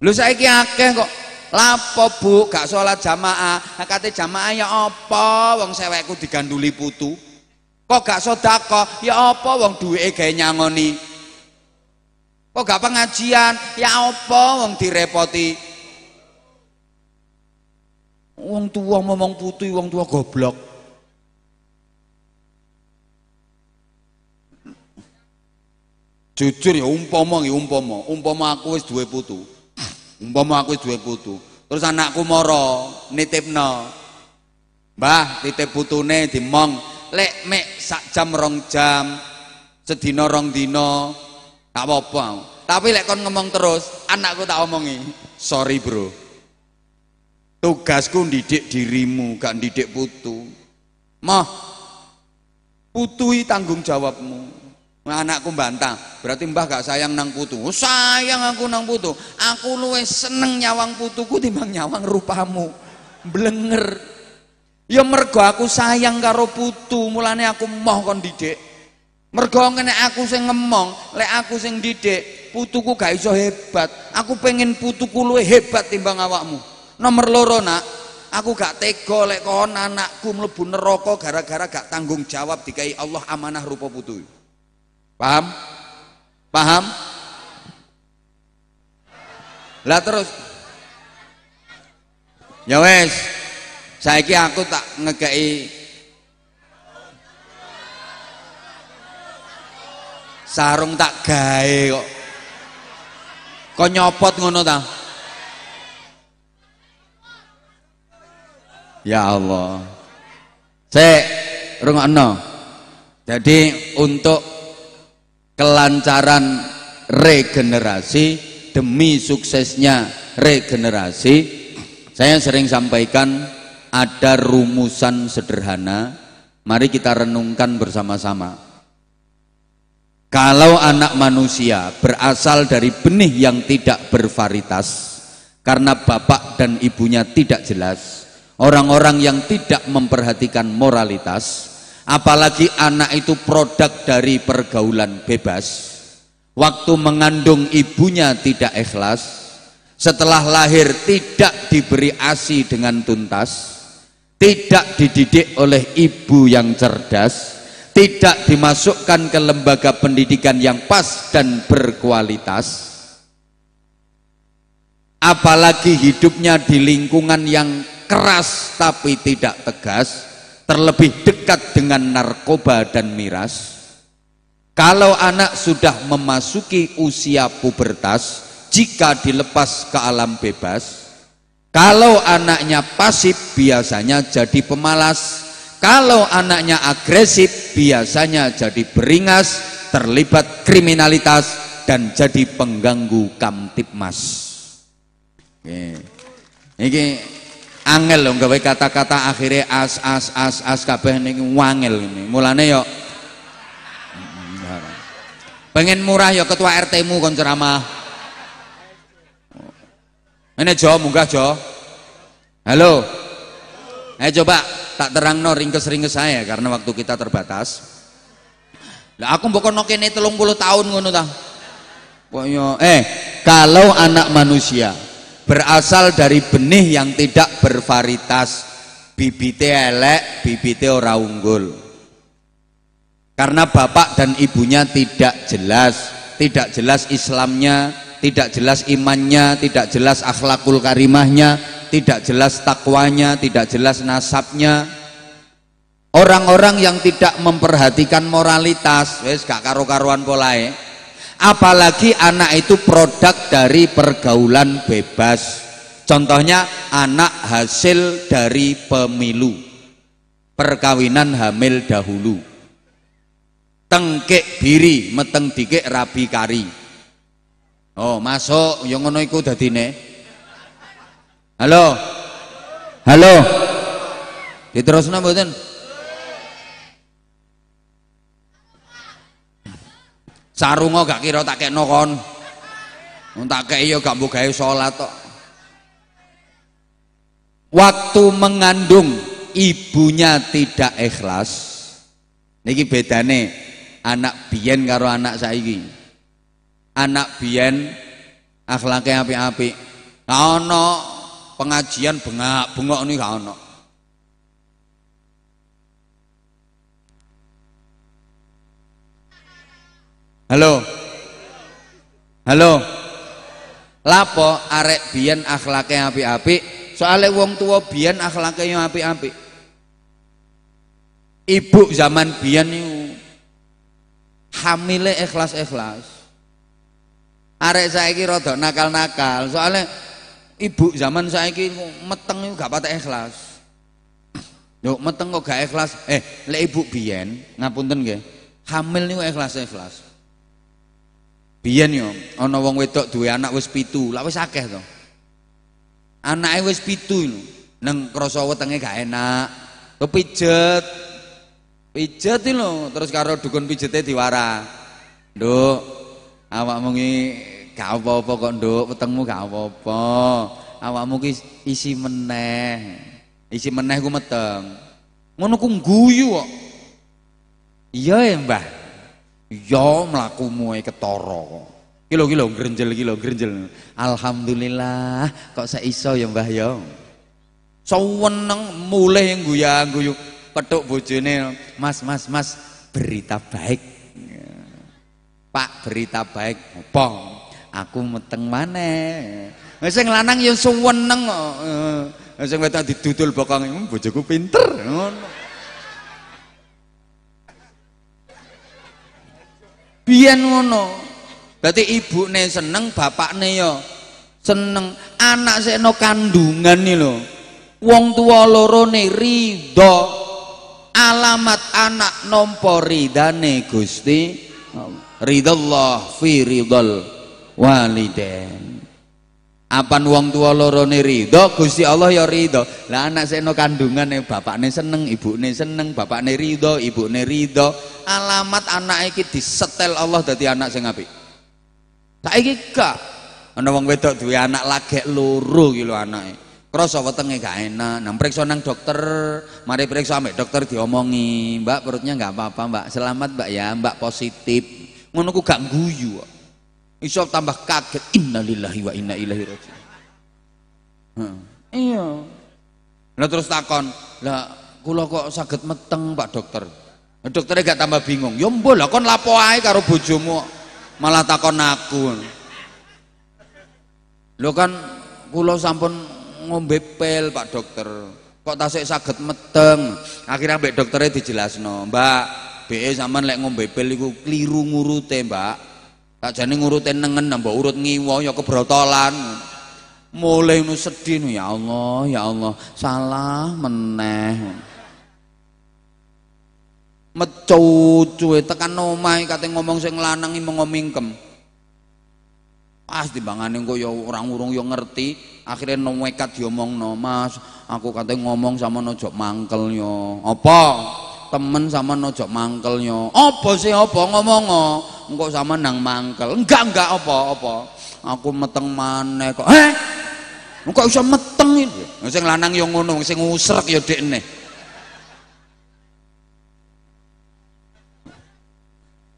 Lho saiki akeh kok lapo Bu gak salat jamaah. Kate jamaah ya apa wong sewekku diganduli putu. Kok gak sedekah ya apa wong duweke gawe nyangoni. Kok gak pengajian ya apa wong direpoti. Wong tua ngomong putu wong tua goblok. jujur ya umpama nggih umpama umpama aku wis duwe putu umpama aku wis duwe putu terus anakku moro nitipno mbah titip putune dimong lek mek sak jam rong jam sedina rong dina tak apa-apa tapi lek kon ngomong terus anakku tak omongi sorry bro tugasku didik dirimu gak didik putu mah putui tanggung jawabmu anakku bantah berarti mbah gak sayang nang putu oh, sayang aku nang putu aku luwe seneng nyawang putuku timbang nyawang rupamu blenger ya mergo aku sayang karo putu mulane aku moh kon didik mergo ngene aku sing ngemong lek aku sing didik putuku gak iso hebat aku pengen putuku luwe hebat timbang awakmu nomor loro nak aku gak tega lek kon anakku mlebu neraka gara-gara gak tanggung jawab dikai Allah amanah rupa putu Paham? Paham? Lah terus. Ya wes. Saiki aku tak ngekei sarung tak gawe kok. Kok nyopot ngono ta? Ya Allah. Cek rungokno. Jadi untuk kelancaran regenerasi demi suksesnya regenerasi saya sering sampaikan ada rumusan sederhana mari kita renungkan bersama-sama kalau anak manusia berasal dari benih yang tidak bervaritas karena bapak dan ibunya tidak jelas orang-orang yang tidak memperhatikan moralitas apalagi anak itu produk dari pergaulan bebas waktu mengandung ibunya tidak ikhlas setelah lahir tidak diberi asi dengan tuntas tidak dididik oleh ibu yang cerdas tidak dimasukkan ke lembaga pendidikan yang pas dan berkualitas apalagi hidupnya di lingkungan yang keras tapi tidak tegas terlebih dekat dengan narkoba dan miras, kalau anak sudah memasuki usia pubertas, jika dilepas ke alam bebas, kalau anaknya pasif biasanya jadi pemalas, kalau anaknya agresif biasanya jadi beringas, terlibat kriminalitas, dan jadi pengganggu kamtipmas. Oke. Ini angel loh gawe kata-kata akhirnya as as as as kabeh ning wangel ini mulane yo pengen murah yo ketua RT mu kon ceramah ini Jo munggah Jo halo eh coba tak terang no ringkes-ringkes saya karena waktu kita terbatas lah aku mbok ini telung puluh tahun ngono dah Pokoknya eh kalau anak manusia berasal dari benih yang tidak bervaritas bibit elek bibit ora unggul karena bapak dan ibunya tidak jelas tidak jelas Islamnya tidak jelas imannya tidak jelas akhlakul karimahnya tidak jelas takwanya tidak jelas nasabnya orang-orang yang tidak memperhatikan moralitas wes gak karu-karuan polae apalagi anak itu produk dari pergaulan bebas contohnya anak hasil dari pemilu perkawinan hamil dahulu tengkek biri meteng dikek rabi kari oh masuk yang ngono iku dadine halo halo diterusna mboten sarungo gak kira tak kayak kon tak kayak iyo gak buka sholat salat tok waktu mengandung ibunya tidak ikhlas niki bedane anak biyen karo anak saiki anak biyen akhlaknya api-api ana pengajian bengak-bengok ini gak Halo. Halo. Lapo arek biyen akhlake api apik soale wong tua biyen akhlake yo apik-apik. Ibu zaman biyen niku hamile ikhlas-ikhlas. Arek saiki rada nakal-nakal, soale ibu zaman saiki meteng iku gak patek ikhlas. Yo meteng kok gak ikhlas. Eh, lek ibu biyen ngapunten nggih, hamil niku ikhlas-ikhlas biyen yo ana wong wedok duwe anak wis pitu lah wis akeh to anake wis pitu lho neng krasa wetenge gak enak kepijet pijet lho terus karo dukun pijete diwara nduk awakmu ki gak apa-apa kok nduk wetengmu gak apa-apa awakmu ki isi meneh isi meneh ku meteng ngono ku guyu kok iya ya, mbah Yo, ya, mlaku muwe ketara kilo Ki lho ki lho Alhamdulillah kok saya iso ya Mbah ya. mulai yang guya guyu petuk bojone, Mas Mas Mas berita baik. Pak berita baik apa? Aku meteng maneh. Eh, sing lanang yang soweneng, kok. Eh, eh, sing wedok didudul bokonge hmm, bojoku pinter ngono. biyen ngono berarti ibune seneng bapakne yo ya seneng anak seno kandungan nih lo. wong tua loro ne ridho alamat anak nompo ridane Gusti ridallah fi ridal waliden apa wong tua lorone ridho, Gusti Allah ya ridho. Lah anak seno kandungan nih bapakne seneng, nih seneng, bapakne ridho, ibune ridho. Alamat anak iki disetel Allah dadi anak sing apik. Saiki gak ana wong wedok duwe anak lagek loro iki lho anake. Krasa wetenge gak enak, nang priksa nang dokter, mari priksa ambek dokter diomongi, "Mbak, perutnya gak apa-apa, Mbak. Selamat, Mbak ya, Mbak positif." Ngono ku gak guyu kok. Iso tambah kaget. Innalillahi wa inna ilaihi rajiun. Hmm. Iya. Lah terus takon, lah kula kok saged meteng Pak Dokter. dokternya gak tambah bingung. Ya mbok lah kon lapo ae karo bojomu malah takon aku. Lho kan kula sampun ngombe pil Pak Dokter. Kok tasik saged meteng. Akhirnya mbek dokternya dijelasno, Mbak, BE sampean lek ngombe pil iku kliru ngurute, Mbak. Tak jadi ngurutin nengen nambah urut ngiwa ya kebrotolan. Mulai nu sedih nu ya Allah, ya Allah, salah meneh. Mecucuwe tekan nomai kata ngomong sing lanang mengo mingkem. Pas dibangani kok ya orang urung yo ya ngerti, akhirnya nekat diomongno, nomas, aku kata ngomong sama nojok mangkel yo. Apa? temen sama nojo mangkelnya apa sih apa ngomong engko sama nang mangkel enggak enggak apa apa aku meteng mana kok eh enggak usah meteng itu, ngasih lanang ya yang ngono ngusrek ya dek nih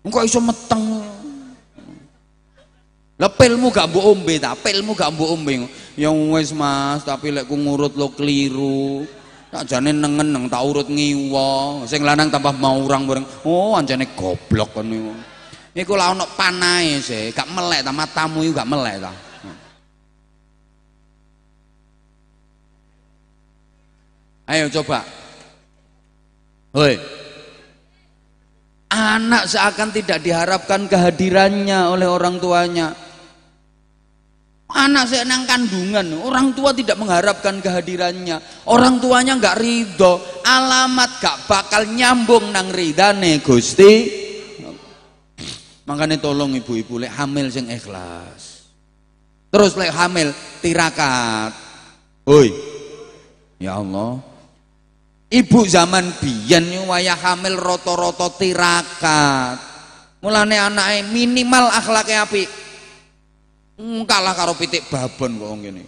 enggak usah meteng lah gak mbok ombe ta pilmu gak mbok ombe yang wis mas tapi lek ku ngurut lo keliru jane nengen neng tak urut ngiwa sing lanang tambah mau urang bareng oh anjane goblok kon niku niku lak ono panahe sih gak melek ta matamu iku gak melek ta hmm. Ayo coba. Hoi. Anak seakan tidak diharapkan kehadirannya oleh orang tuanya. Anak saya nang kandungan, orang tua tidak mengharapkan kehadirannya. Orang tuanya nggak ridho, alamat gak bakal nyambung nang ridane gusti. Makanya tolong ibu-ibu lek hamil sing ikhlas. Terus lek hamil tirakat. Oi. Ya Allah. Ibu zaman biyen wayah hamil roto-roto tirakat. Mulane anaknya minimal akhlaknya api kalah karo pitik babon kok ngene.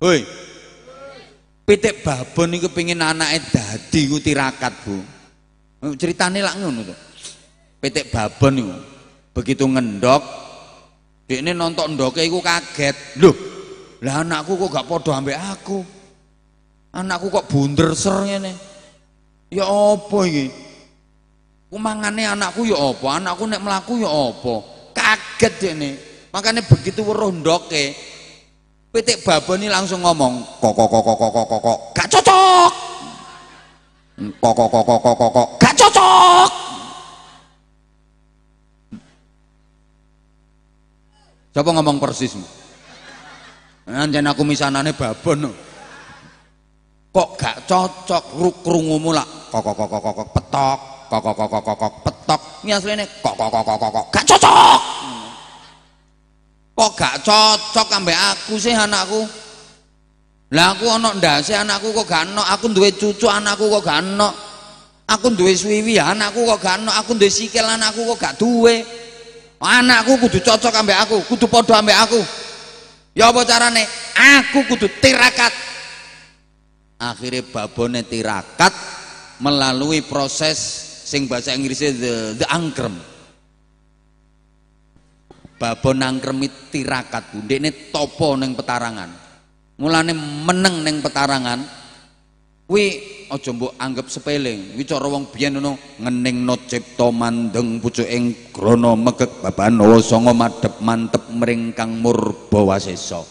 Hoi. Pitik babon niku pengin anake dadi ku tirakat, Bu. Ceritane lak ngono to. Pitik babon niku begitu ngendok ini nontok ndoke iku kaget. Loh, lah anakku kok gak padha ambek aku. Anakku kok bunder ser ngene. Ya apa iki? Kumangane anakku ya apa? Anakku nek mlaku ya apa? Kaget dekne. Makanya begitu rondoke, PT babon ini langsung ngomong kok kok kok kok kokok kokok gak cocok. kok kok kok kok gak cocok. Coba ngomong persis Anjen aku misanane babon. Kok gak cocok kok lak kok kok kok petok kok kok kok kok petok. Ini kok kok kok kok gak cocok kok gak cocok ambek aku sih anakku lah aku ono ndase anakku kok gak ono aku duwe cucu anakku kok gak ono aku duwe suwiwi anakku kok gak ono aku duwe sikil anakku kok gak duwe anakku kudu cocok ambek aku kudu padha ambek aku ya apa carane aku kudu tirakat akhirnya babone tirakat melalui proses sing bahasa Inggrisnya the, the angkrem babon nangkremi tirakat ini topo neng petarangan mulane meneng neng petarangan Wi, ojo mbok anggap sepele Wi cara wong biyen ngono ngeningno cipta mandeng pucuking krono megek babanawa oso madhep mantep mring kang murba wasesa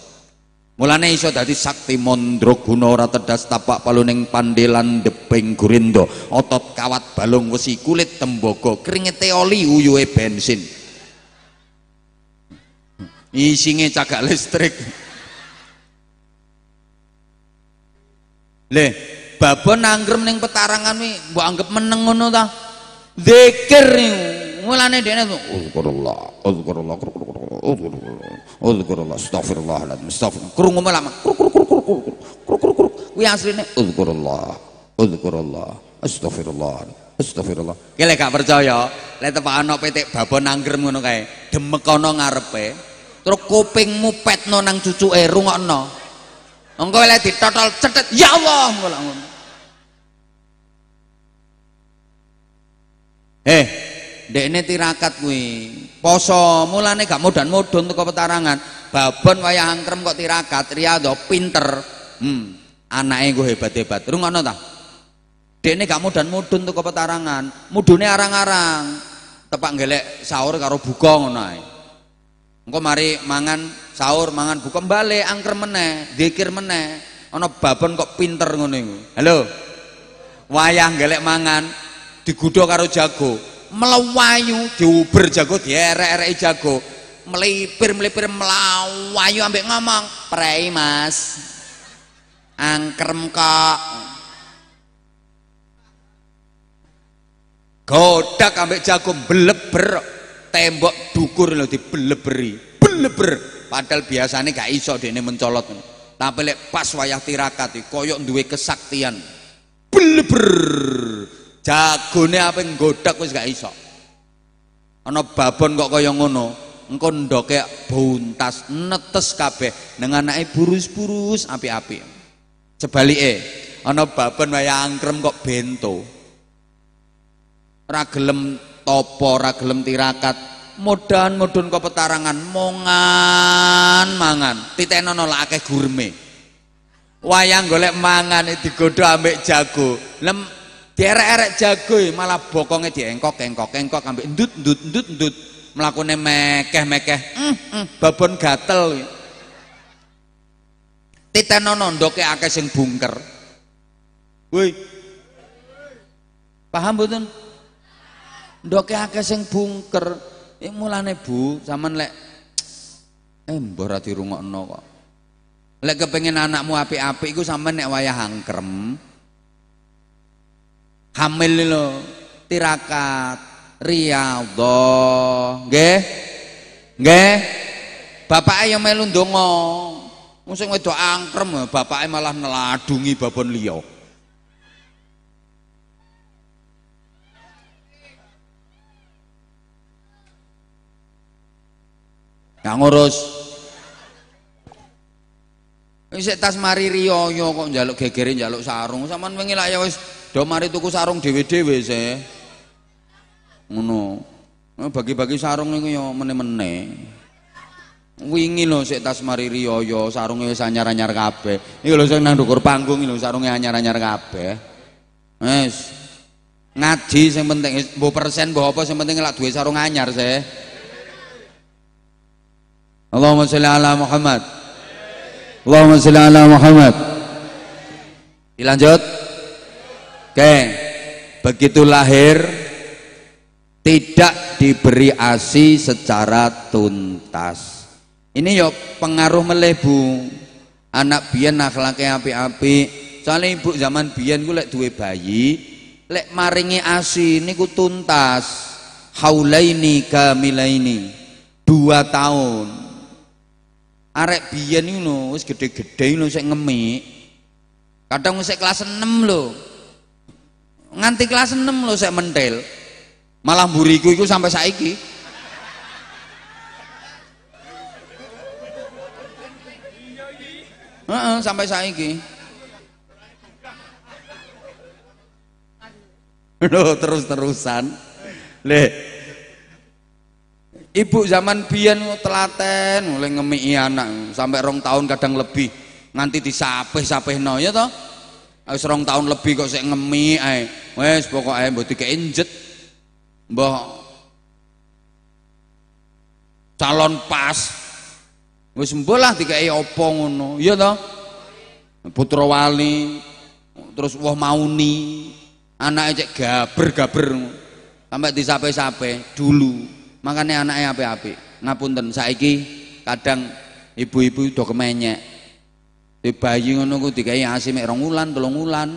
Mulane iso dadi sakti mandra guna ora tedas tapak paluning pandelan debing gurindo otot kawat balung wesi kulit tembaga keringete oli uyuhe bensin isinya cagak listrik. Leh babon nanggrem ning petarangan mi, mbok anggap meneng ngono ta. Zikir mulane dene tuh uzkurullah, uzkurullah, uzkurullah, uzkurullah, astagfirullahaladzim, astagfirullah. Krungu lama. Kruk kruk kruk kruk kruk kruk kruk. Kuwi asline uzkurullah, uzkurullah, astagfirullah. Astagfirullah. Ki lek gak percaya, lek tepak ana pitik babon nanggrem ngono kae, demek ana ngarepe, terus kupingmu petno nang cucu no rungokno engko di total cetet ya Allah langsung eh ini tirakat gue poso mulane gak mudan mudun tuh petarangan babon wayah angkrem kok tirakat riado oh, pinter hmm anake gue hebat-hebat no ta ini gak mudan mudun tuh petarangan mudune arang-arang tepak gelek sahur karo bukong naik engko mari mangan sahur mangan buka balik angker meneh dikir meneh ono babon kok pinter ngono iku halo wayah gelek mangan digodho karo jago melawayu diuber jago dierek erek jago melipir-melipir melawayu ambek ngomong prei mas angkerm kok godak ambek jago beleber tembok diukur lho dibeleberi beleber padahal biasanya gak iso dene mencolot tapi lek pas wayah tirakat koyok duwe kesaktian beleber jagone apa nggodak wis gak iso ana babon kok kaya ngono engko ndoke buntas netes kape dengan naik burus-burus api-api, Sebalike ana babon wayah angkrem kok bento. Ora gelem raglem tirakat, mudahan mudun kau petarangan mongan mangan Tita nolak akeh gurme wayang golek mangan itu goda ambek jago lem tiara erek jago malah bokongnya diengkok engkok engkok ambek ndut ndut ndut ndut melakukan mekeh-mekeh mm, mm, babon gatel titeno nondoke akeh sing bungker woi paham betul ndoke akeh sing bungker Ya mulane Bu, zaman lek eh mbah ra dirungokno kok. Lek anakmu api-api iku sampean nek wayah angkrem. Hamil lho, tirakat, riyadhah, nggih. Nggih. Bapake ayam melu ndonga. Wong sing wedok angkrem, bapake malah neladungi babon liya. Gak ngurus. Wis tas mari riyoyo kok njaluk gegere njaluk sarung. Saman wingi lak ya wis do mari tuku sarung dhewe-dhewe se. Ngono. Eh, bagi-bagi sarung niku ya mene meneh Wingi lho sik tas mari riyoyo sarunge wis anyar-anyar kabeh. Iki lho sing nang dukur panggung lho sarunge anyar-anyar kabeh. Wis. Ngaji sing penting mbok persen mbok apa sing penting lak duwe sarung anyar se. Allahumma salli ala Muhammad. Allahumma salli ala Muhammad. Dilanjut. Oke. Okay. Begitu lahir tidak diberi ASI secara tuntas. Ini yuk pengaruh melebu. Anak biyen akhlaknya api-api. Soalnya ibu zaman bian gue lek duwe bayi, lek maringi ASI niku tuntas. Haulaini kamilaini. Dua tahun arek biyen iki lho wis gedhe-gedhe lho sik ngemik kadang wis kelas 6 lho nganti kelas 6 lho sik menthil. malah mburiku iku sampai saiki Heeh, sampai saiki. Lho terus-terusan. Lek Ibu zaman biyen telaten mulai ngemiki anak sampai rong tahun kadang lebih nganti disapih no ya toh. harus rong tahun lebih kok saya ngemi wes pokok ay buat tiga injet boh calon pas. wes mbok tiga ay opong no Ya toh. Putra wali terus wah mauni anaknya cek gaber-gaber sampai disape-sape dulu makanya anaknya api-api ngapunten saiki kadang ibu-ibu udah kemenyek di bayi ngono ku dikai asim rong wulan telung wulan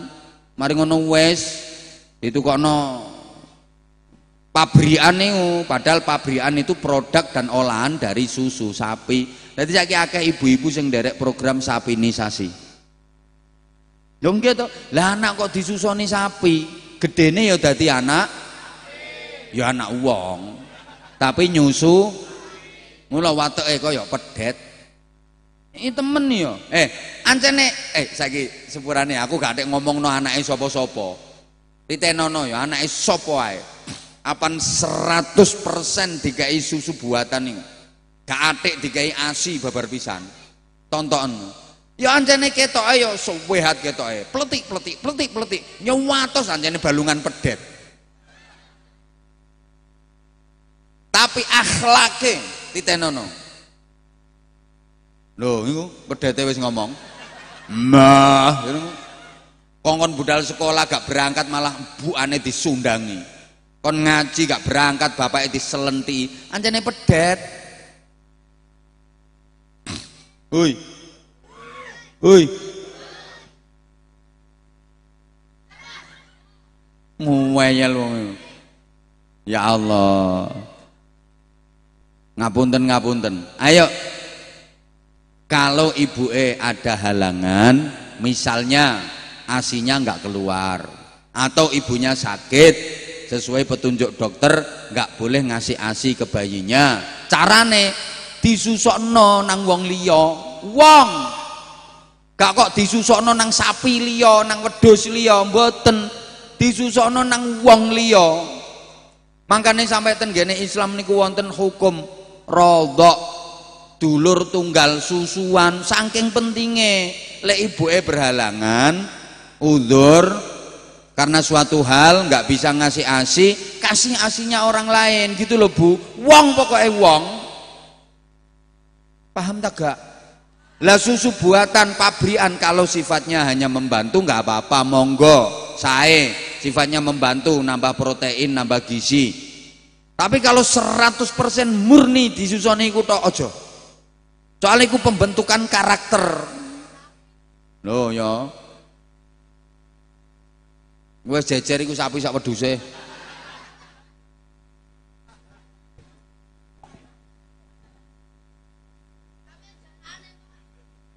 mari ngono wes itu kok no pabrikan itu padahal pabrikan itu produk dan olahan dari susu sapi jadi saya akeh ibu-ibu yang derek program sapinisasi dong gitu lah anak kok disusoni sapi gedene ya dadi anak ya anak uang tapi nyusu mula wateke kaya pedet ini temen yo ya. eh ancene eh saiki sepurane aku gak nek ngomongno anake sapa-sapa titenono yo ya, anake sapa ae apan 100% dikai susu buatan nih gak atik dikai asi babar pisan tonton ya ancene ketok ayo ya, suwehat ketok ayo pletik pletik pletik pletik nyewatos anjane balungan pedet tapi akhlaknya akhlake titenono ini niku pedhete wis ngomong mah kongkon budal sekolah gak berangkat malah Bu ane disundangi kon ngaji gak berangkat Bapak itu selenti, anjane pedet Hui. Hui. Ngweyel wong. Ya Allah ngapunten ngapunten ayo kalau ibu E ada halangan misalnya asinya nggak keluar atau ibunya sakit sesuai petunjuk dokter nggak boleh ngasih asi ke bayinya carane disusokno nang wong liya wong gak kok disusokno nang sapi liya nang wedhus liya mboten disusokno nang wong liya makanya sampai ten Islam niku wonten hukum rodok dulur tunggal susuan saking le ibu e berhalangan udur karena suatu hal nggak bisa ngasih asi kasih asinya orang lain gitu loh bu wong pokoknya wong paham tak gak lah susu buatan pabrikan kalau sifatnya hanya membantu nggak apa-apa monggo saya sifatnya membantu nambah protein nambah gizi tapi kalau 100% murni disusun iku tok aja. Soale iku pembentukan karakter. no, ya. Gue jejer iku sapi sak wedhuse.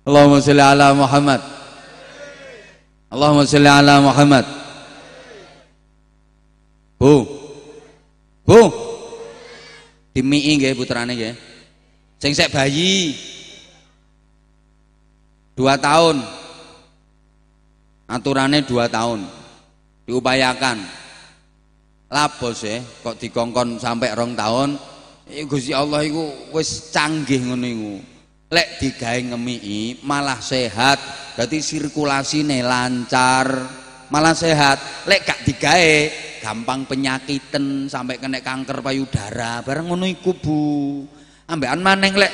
Allahumma sholli ala Muhammad. Allahumma sholli ala Muhammad. Bu. Bu. Dimiki nggih putrane nggih. Sing sek bayi. Dua tahun. Aturannya dua tahun. Diupayakan. Labos ya, kok dikongkon sampai rong tahun, Gusti Allah iku wis canggih ngono iku. Lek digawe ngemiki malah sehat, dadi sirkulasine lancar malah sehat lek gak digawe gampang penyakitan sampai kena kanker payudara bareng ngono iku Bu ambekan maneng lek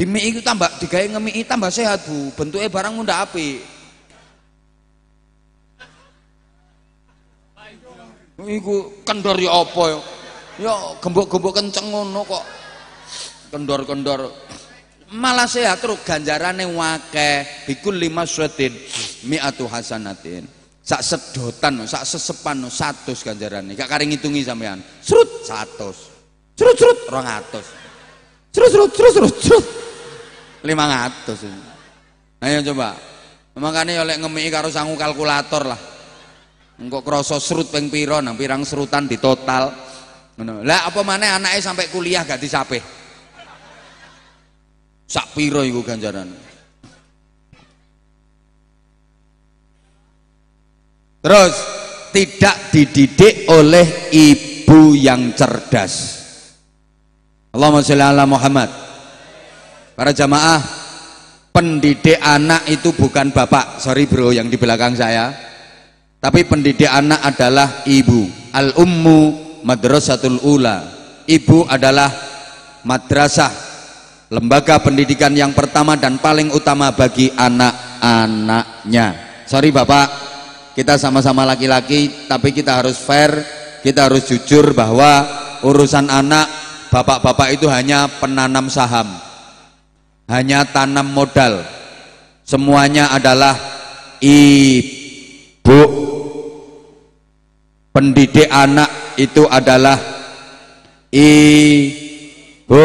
dimi iku tambah digawe ngemi tambah sehat Bu bentuknya barang ndak apik iku kendor ya apa ya ya gembok-gembok kenceng ngono kok kendor-kendor malah sehat terus ganjarane wakeh bikul lima suatin mi'atu hasanatin sak sedotan sak sesepan satu ganjaran gak kari ngitungi sampean serut satu serut serut orang atus serut serut serut serut serut lima ratus ayo nah, iya, coba makanya oleh ya ngemi karo sangu kalkulator lah engkau kroso serut peng piro nang pirang serutan di total lah apa mana anaknya sampai kuliah gak disape sak piro itu ganjaran terus tidak dididik oleh ibu yang cerdas Allahumma sholli ala Muhammad para jamaah pendidik anak itu bukan bapak sorry bro yang di belakang saya tapi pendidik anak adalah ibu al ummu madrasatul ula ibu adalah madrasah lembaga pendidikan yang pertama dan paling utama bagi anak-anaknya sorry bapak kita sama-sama laki-laki tapi kita harus fair kita harus jujur bahwa urusan anak bapak-bapak itu hanya penanam saham hanya tanam modal semuanya adalah ibu pendidik anak itu adalah ibu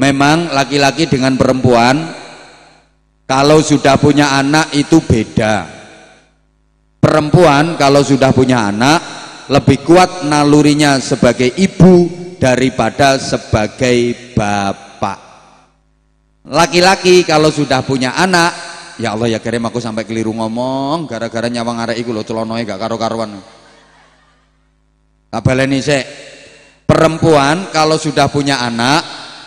memang laki-laki dengan perempuan kalau sudah punya anak itu beda perempuan kalau sudah punya anak lebih kuat nalurinya sebagai ibu daripada sebagai bapak laki-laki kalau sudah punya anak ya Allah ya kirim aku sampai keliru ngomong gara-gara nyawang arek iku lo celonoe gak karo-karuan kabaleni sik perempuan kalau sudah punya anak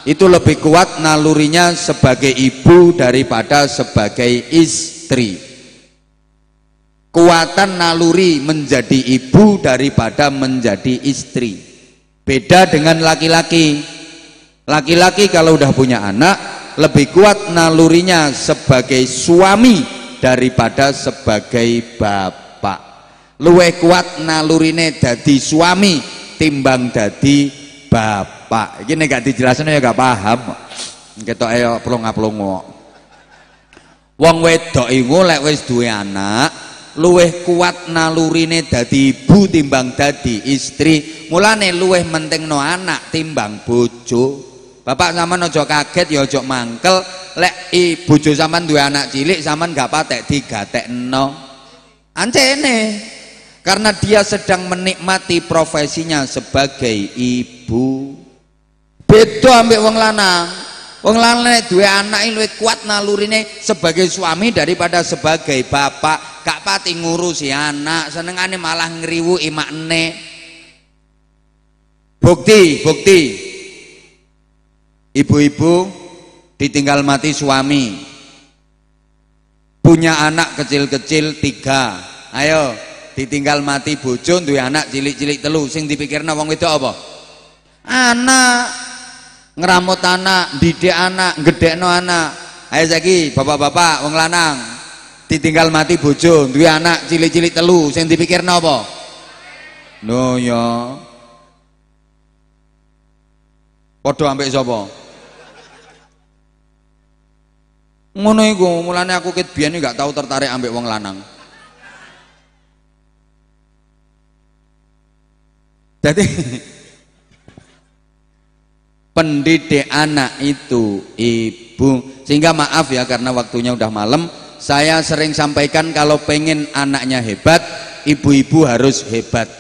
itu lebih kuat nalurinya sebagai ibu daripada sebagai istri Kekuatan naluri menjadi ibu daripada menjadi istri. Beda dengan laki-laki. Laki-laki kalau udah punya anak, lebih kuat nalurinya sebagai suami daripada sebagai bapak. Luwe kuat nalurine jadi suami timbang jadi bapak. Ini gak dijelasin ya gak paham. kita ayo plong-plongo. Wong wedok ingu lek wis duwe anak, luweh kuat nalurine dadi ibu timbang dadi istri mulane luweh no anak timbang bojo bapak sama nojo kaget ya mangkel lek i bojo sampean duwe anak cilik sampean gak patek digatekno ancene karena dia sedang menikmati profesinya sebagai ibu beda ambek wong lanang Wong lanang duwe anak luwih kuat nalurine sebagai suami daripada sebagai bapak. kak pati ngurusi anak, senengane malah ngriwu imakne. Bukti, bukti. Ibu-ibu ditinggal mati suami. Punya anak kecil-kecil tiga. Ayo, ditinggal mati bojo duwe anak cilik-cilik telu. Sing dipikirna wong wedok apa? Anak ngeramot anak, didik anak, gede no anak. Ayo saiki bapak-bapak wong lanang ditinggal mati bojo, duwe anak cilik-cilik telu, sing dipikir nopo? No ya. Padha ambek sapa? Ngono iku, mulane aku ket biyen gak tau tertarik ambek wong lanang. Jadi pendidik anak itu ibu sehingga maaf ya karena waktunya udah malam saya sering sampaikan kalau pengen anaknya hebat ibu-ibu harus hebat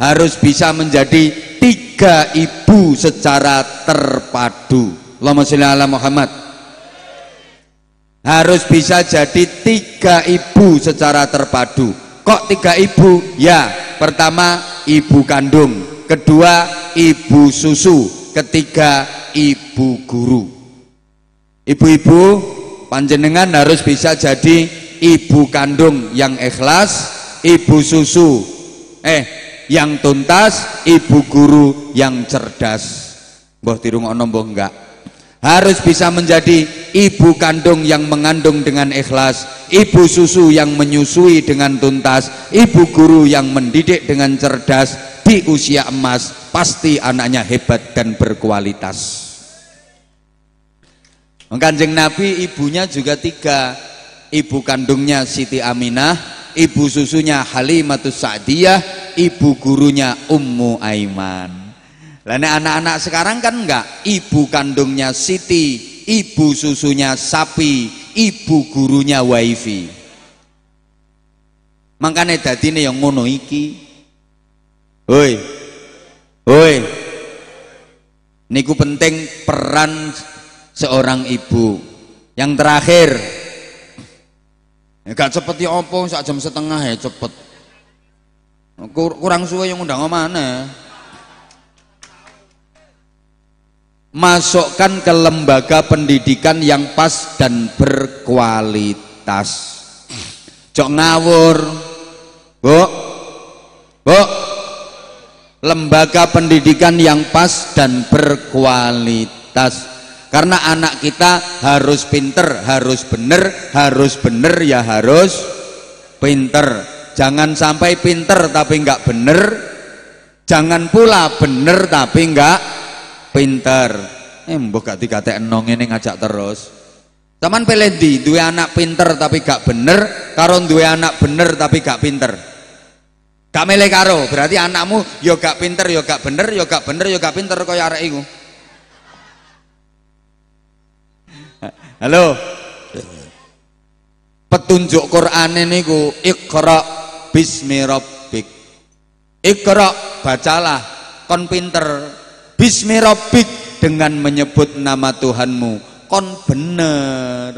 harus bisa menjadi tiga ibu secara terpadu Allahumma sholli ala Muhammad harus bisa jadi tiga ibu secara terpadu kok tiga ibu? ya pertama ibu kandung kedua ibu susu ketiga ibu guru. Ibu-ibu panjenengan harus bisa jadi ibu kandung yang ikhlas, ibu susu eh yang tuntas, ibu guru yang cerdas. Mbah dirungokno mbah enggak. Harus bisa menjadi ibu kandung yang mengandung dengan ikhlas, ibu susu yang menyusui dengan tuntas, ibu guru yang mendidik dengan cerdas, di usia emas pasti anaknya hebat dan berkualitas kanjeng Nabi ibunya juga tiga ibu kandungnya Siti Aminah ibu susunya Halimatus Sa'diyah ibu gurunya Ummu Aiman Lainnya anak-anak sekarang kan enggak ibu kandungnya Siti ibu susunya sapi ibu gurunya Waifi makanya dadi yang ngono iki Hoi, hoi, Niku penting peran seorang ibu. Yang terakhir. Ya, gak cepet ya opo sak jam setengah ya cepet. Kur kurang suwe yang undang mana? Masukkan ke lembaga pendidikan yang pas dan berkualitas. Cok ngawur. Bu, lembaga pendidikan yang pas dan berkualitas karena anak kita harus pinter harus bener harus bener ya harus pinter jangan sampai pinter tapi nggak bener jangan pula bener tapi nggak pinter eh mbok gak dikatek enong ini ngajak terus Taman pilih di dua anak pinter tapi gak bener karun dua anak bener tapi gak pinter gak mele karo berarti anakmu yo ya gak pinter yo ya gak bener yo ya gak bener yo gak pinter kaya arek iku halo petunjuk Quran ini ku ikra bismi rabbik ikra bacalah kon pinter bismi rabbik dengan menyebut nama Tuhanmu kon bener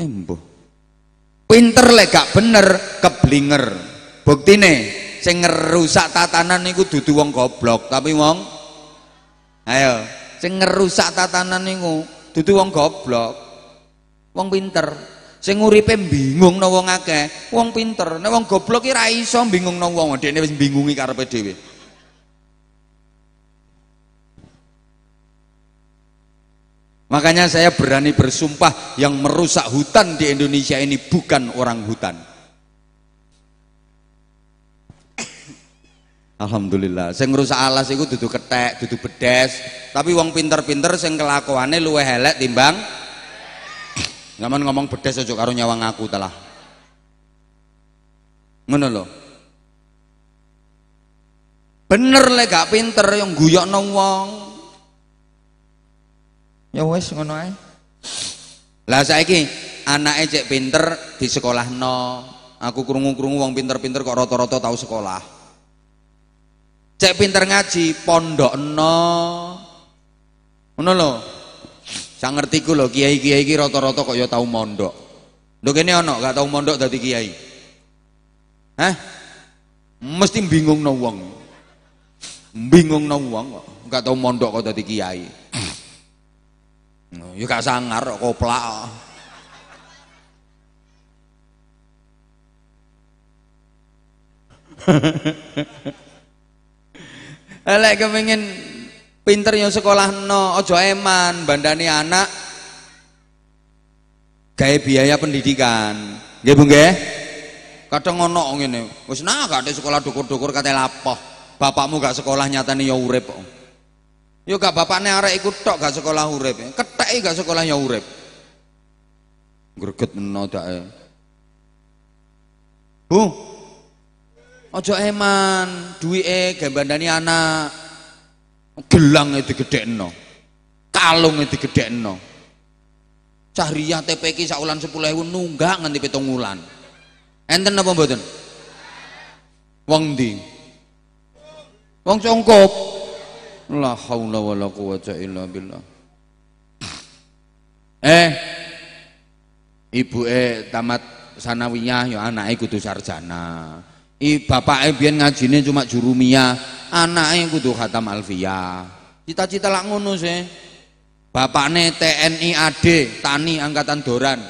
embo pinter lek gak bener keblinger bukti buktine sing ngerusak tatanan niku dudu wong goblok tapi wong ayo sing ngerusak tatanan niku dudu wong goblok wong pinter sing nguripe bingung no wong akeh wong pinter nek wong goblok ini ra iso bingung no wong dhekne wis bingungi karepe dhewe Makanya saya berani bersumpah yang merusak hutan di Indonesia ini bukan orang hutan. Alhamdulillah. saya ngurus alas itu duduk ketek, duduk bedes. Tapi uang pinter-pinter saya kelakuannya luwe helek timbang Ngaman ngomong bedes aja karo nyawang aku telah. Ngono lho. Bener le gak pinter yang guyok wong. Ya wis ngono ae. Lah saiki anake cek pinter di sekolah no. Aku krungu-krungu uang pinter-pinter kok rata-rata tau sekolah cek pinter ngaji pondok no ngono lho sak ku lho kiai-kiai iki rata-rata kok ya tau mondok lho kene ana gak tau mondok dadi kiai Hah mesti bingung no wong bingung no wong kok gak tau mondok kok dadi kiai ya gak sangar kok koplak Eh, lek kepengin pinter yang sekolah no ojo eman bandani anak gaya biaya pendidikan gak bung gak kadang ngono ngene wes naga di sekolah dukur-dukur kata lapoh bapakmu gak sekolah nyata ya urip yo gak nih arek ikut tok gak sekolah urep, ketai gak sekolah ya gerget greget menodak e. Bu Ojo eman, duwike dani anak. Gelang itu no, Kalung itu gede no, riyah TPK sakulan 10.000 nunggak nganti 7 ulan. Enten apa mboten? Wong di, Wong congkop. La haula wala quwata illa billah. Eh ibu eh, tamat sanawiyah ya anake kudu sarjana. I bapaknya biyen ngajine cuma jurumia, anaknya kudu khatam alfia. Cita-cita lak ngono sih. Bapaknya TNI AD, Tani Angkatan Doran.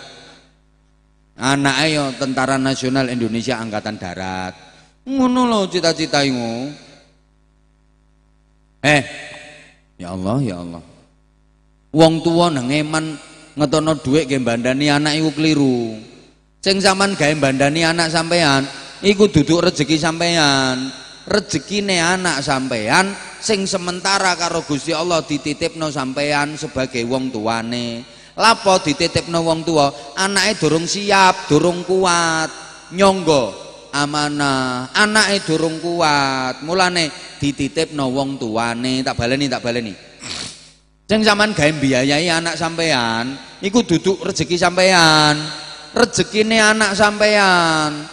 Anaknya ayo Tentara Nasional Indonesia Angkatan Darat. Ngono loh cita-cita Eh, ya Allah, ya Allah. Wong tua nang eman ngetono duit nggih anak ibu keliru. Ceng zaman gawe bandani anak sampean, iku duduk rezeki sampeyan, rezeki ne anak sampeyan, sing sementara karo Gusti Allah dititipno sampean sebagai wong tuane lapo dititipno wong tua anake durung siap durung kuat nyonggo amanah anake durung kuat mulane dititipno wong tuane tak baleni tak baleni sing sampean gawe biayai anak sampeyan, iku duduk rezeki sampean rezekine anak sampean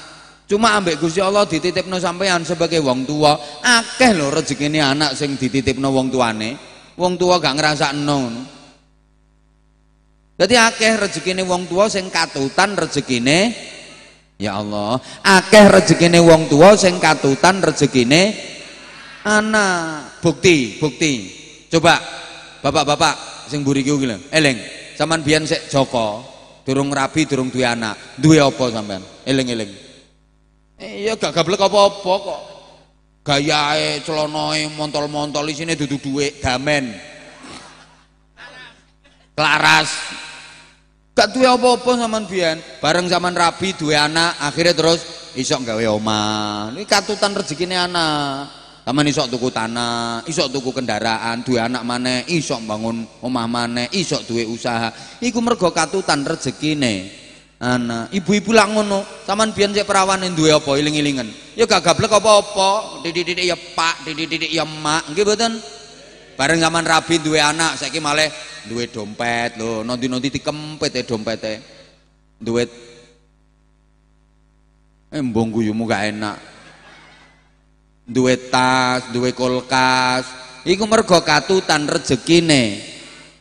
Cuma ambek gusi Allah dititipno sampean sebagai wong tua, akeh lho rezekine anak sing dititipno wong tuane. Wong tua gak ngerasa enong. Jadi akeh rezekine wong tua sing katutan rezekine Ya Allah, akeh rezekine wong tua sing katutan rezekine anak. Bukti, bukti. Coba bapak-bapak sing mburi ki lho, eling. Saman biyen sik Joko, durung rapi durung duwe anak. Duwe apa sampean? Eling-eling. Eh, iya gak gablek apa-apa kok. Gayae celonoe montol-montol isine dudu dhuwit damen. Laras. Gak duwe apa-apa sampean biyen, bareng zaman rabi duwe anak, akhirnya terus isok gawe omah. Ini katutan rezekine anak. Taman isok tuku tanah, isok tuku kendaraan, duwe anak maneh, isok bangun omah maneh, isok duwe usaha. Iku mergo katutan rezekine anak ibu-ibu lah ngono saman biyen sik dua duwe apa iling-ilingen ya gak gablek apa-apa titik-titik ya pak titik-titik ya mak nggih mboten bareng zaman rabi duwe anak saiki malah duwe dompet lho nanti-nanti dikempet ya dompete duwe eh mbong guyumu gak enak duwe tas duwe kulkas iku mergo katutan rezekine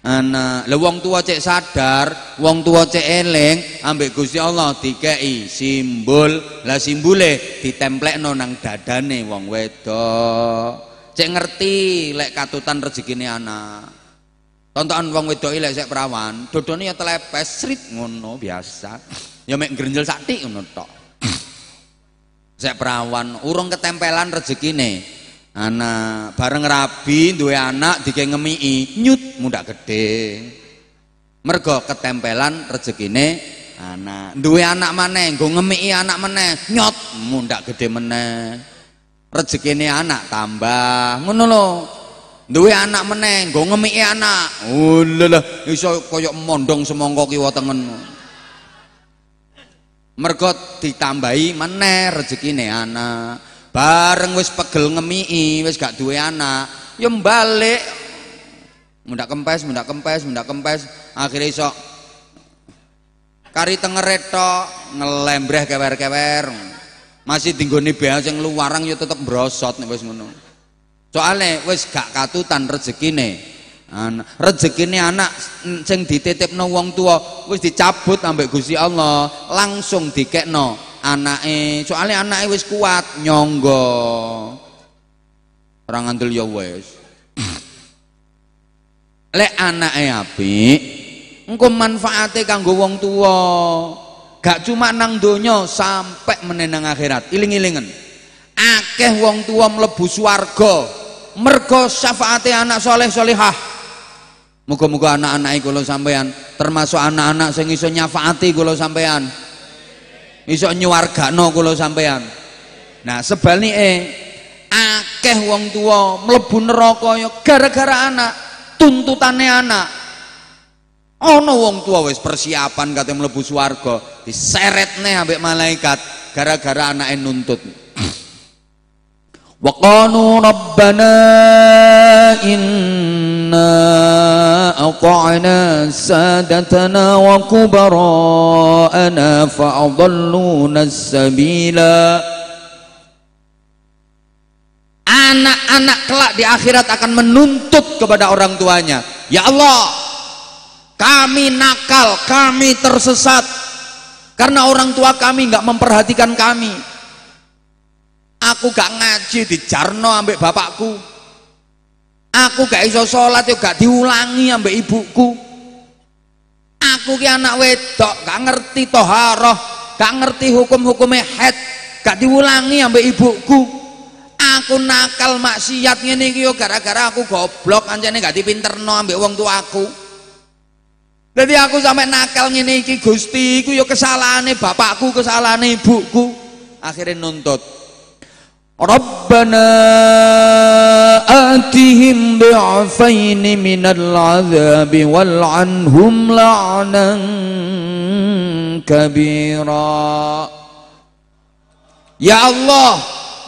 anak le wong tua cek sadar wong tua cek eleng ambek Gusti Allah dikei simbol lah simbole ditemplekno nang dadane wong wedok cek ngerti lek katutan rezekine anak tontonan wong wedok lek sek perawan dodone ya telepes srit ngono biasa ya mek grenjel sakti ngono tok sek perawan urung ketempelan rezekine anak bareng rabi duwe anak dike ngemii nyut muda gede mergo ketempelan rezekine anak duwe anak maneh nggo ngemii anak meneh nyot muda gede meneh rezekine anak tambah ngono lho duwe anak meneh nggo ngemiki anak oh lho iso koyok mondong semangka kiwa tengen mergo ditambahi meneh rezekine anak bareng wis pegel ngemii wis gak duwe anak ya balik muda kempes muda kempes muda kempes akhirnya iso kari tengereto tok ngelembreh kewer-kewer masih tinggoni beha sing luarang ya tetep brosot nih wis ngono soale wes gak katutan rezekine anak rezekine anak sing dititipno wong tua wis dicabut ambek Gusti Allah langsung dikekno anake soalnya anake wis kuat nyonggo orang ngandel ya wis lek anake apik engko manfaate kanggo wong tua gak cuma nang donya sampai menenang akhirat iling-ilingen akeh wong tua mlebu swarga mergo syafaate anak soleh solehah muga-muga anak-anak kula sampean termasuk anak-anak sing iso nyafaati kula sampean iso nyuwargakno kula sampean nah sebalike akeh wong tua mlebu neraka ya gara-gara anak tuntutane anak ana wong tua wis persiapan kate mlebu swarga diseretne ambek malaikat gara-gara anake nuntut wa qanu rabbana in أطعنا سادتنا وكبراءنا فأضلونا السبيلا Anak-anak kelak di akhirat akan menuntut kepada orang tuanya Ya Allah Kami nakal, kami tersesat Karena orang tua kami nggak memperhatikan kami Aku gak ngaji di Jarno ambek bapakku aku gak iso sholat yo gak diulangi ambek ibuku aku ki anak wedok gak ngerti toharoh gak ngerti hukum-hukumnya head gak diulangi ambek ibuku aku nakal maksiat ngene iki yo gara-gara aku goblok anjane gak dipinterno ambek wong tuaku jadi aku sampai nakal ngene iki Gusti iku yo kesalahane bapakku kesalahane ibuku akhirnya nuntut ربنا آتهم ضعفين من العذاب والعنهم لعنا kabira Ya Allah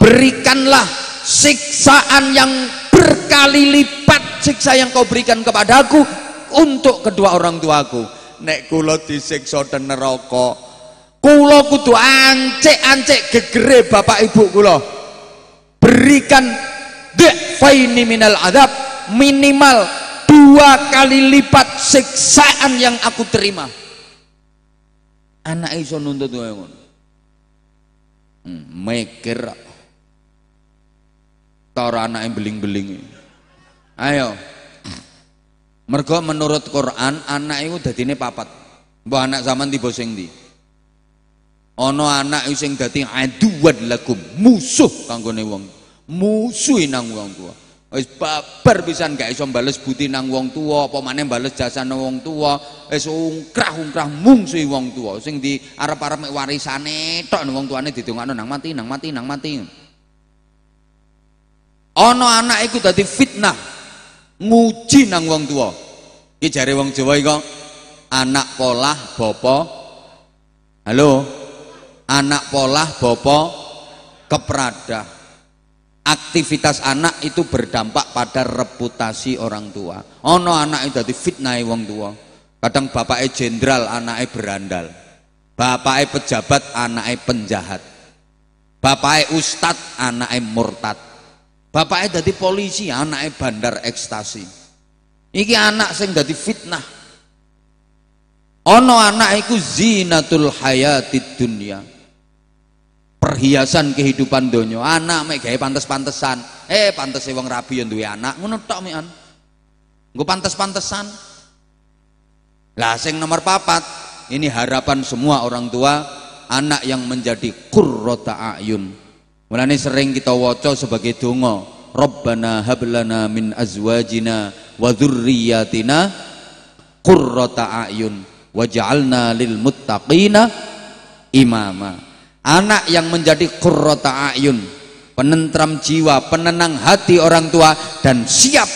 berikanlah siksaan yang berkali lipat siksa yang kau berikan kepadaku untuk kedua orang tuaku nek kula disiksa ten neraka kula kudu ancik-ancik gegere bapak ibu kula berikan dekfaini minal adab minimal dua kali lipat siksaan yang aku terima anak iso nuntut wae ngono hmm, mikir ora anake beling-beling ayo mergo menurut Quran anak itu dadine papat mbok anak zaman tiba sing ndi ana anak sing dadi aduwan lagu musuh kanggone wong musuhi nang wong tua wis babar pisan gak iso bales buti nang wong tua apa maneh bales jasa nang wong tua wis ungkrah-ungkrah mungsuhi wong tua sing di arep-arep warisane tok wong tuane didongakno nang mati nang mati nang mati ana anak iku dadi fitnah nguji nang wong tua iki jare wong Jawa iku anak polah bapa halo anak polah bopo keprada aktivitas anak itu berdampak pada reputasi orang tua ono anak itu jadi fitnah wong tua kadang bapaknya jenderal anaknya berandal bapaknya pejabat anaknya penjahat bapaknya ustad anaknya murtad bapaknya jadi polisi anaknya bandar ekstasi iki anak sing jadi fitnah ono anak itu zinatul hayati dunia perhiasan kehidupan donya anak mek gawe pantes-pantesan eh pantes wong rabi yang duwe anak ngono tok mekan nggo pantes-pantesan lah sing nomor papat ini harapan semua orang tua anak yang menjadi qurrota ayun mulane sering kita waca sebagai donga Rabbana hablana min azwajina wa dzurriyyatina qurrata ayun waj'alna lil muttaqina imama anak yang menjadi kurrota ayun penentram jiwa penenang hati orang tua dan siap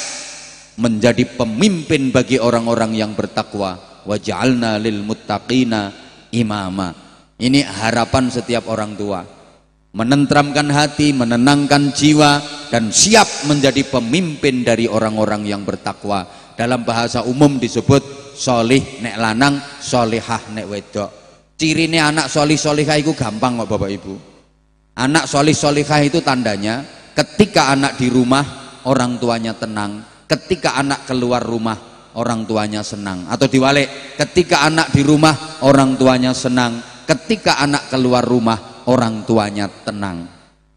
menjadi pemimpin bagi orang-orang yang bertakwa waj'alna lil muttaqina imama ini harapan setiap orang tua menentramkan hati, menenangkan jiwa dan siap menjadi pemimpin dari orang-orang yang bertakwa dalam bahasa umum disebut solih nek lanang solihah nek wedok ciri ini anak solih solihah itu gampang kok Bapak Ibu. Anak solih solihah itu tandanya ketika anak di rumah orang tuanya tenang, ketika anak keluar rumah orang tuanya senang. Atau diwalik, ketika anak di rumah orang tuanya senang, ketika anak keluar rumah orang tuanya tenang.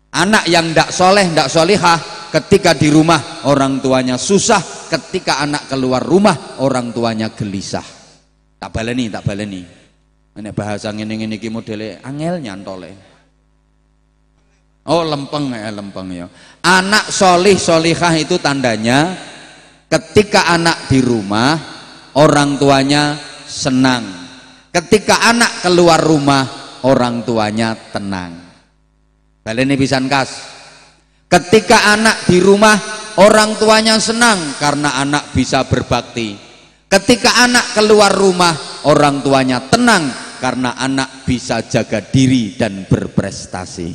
Anak yang tidak soleh, tidak solihah, ketika di rumah orang tuanya susah, ketika anak keluar rumah orang tuanya gelisah. Tak baleni, tak baleni ini bahasa ini ini iki modele angel nyantole. Oh lempeng ya lempeng ya. Anak solih solihah itu tandanya ketika anak di rumah orang tuanya senang. Ketika anak keluar rumah orang tuanya tenang. ini bisa kas. Ketika anak di rumah orang tuanya senang karena anak bisa berbakti. Ketika anak keluar rumah orang tuanya tenang karena anak bisa jaga diri dan berprestasi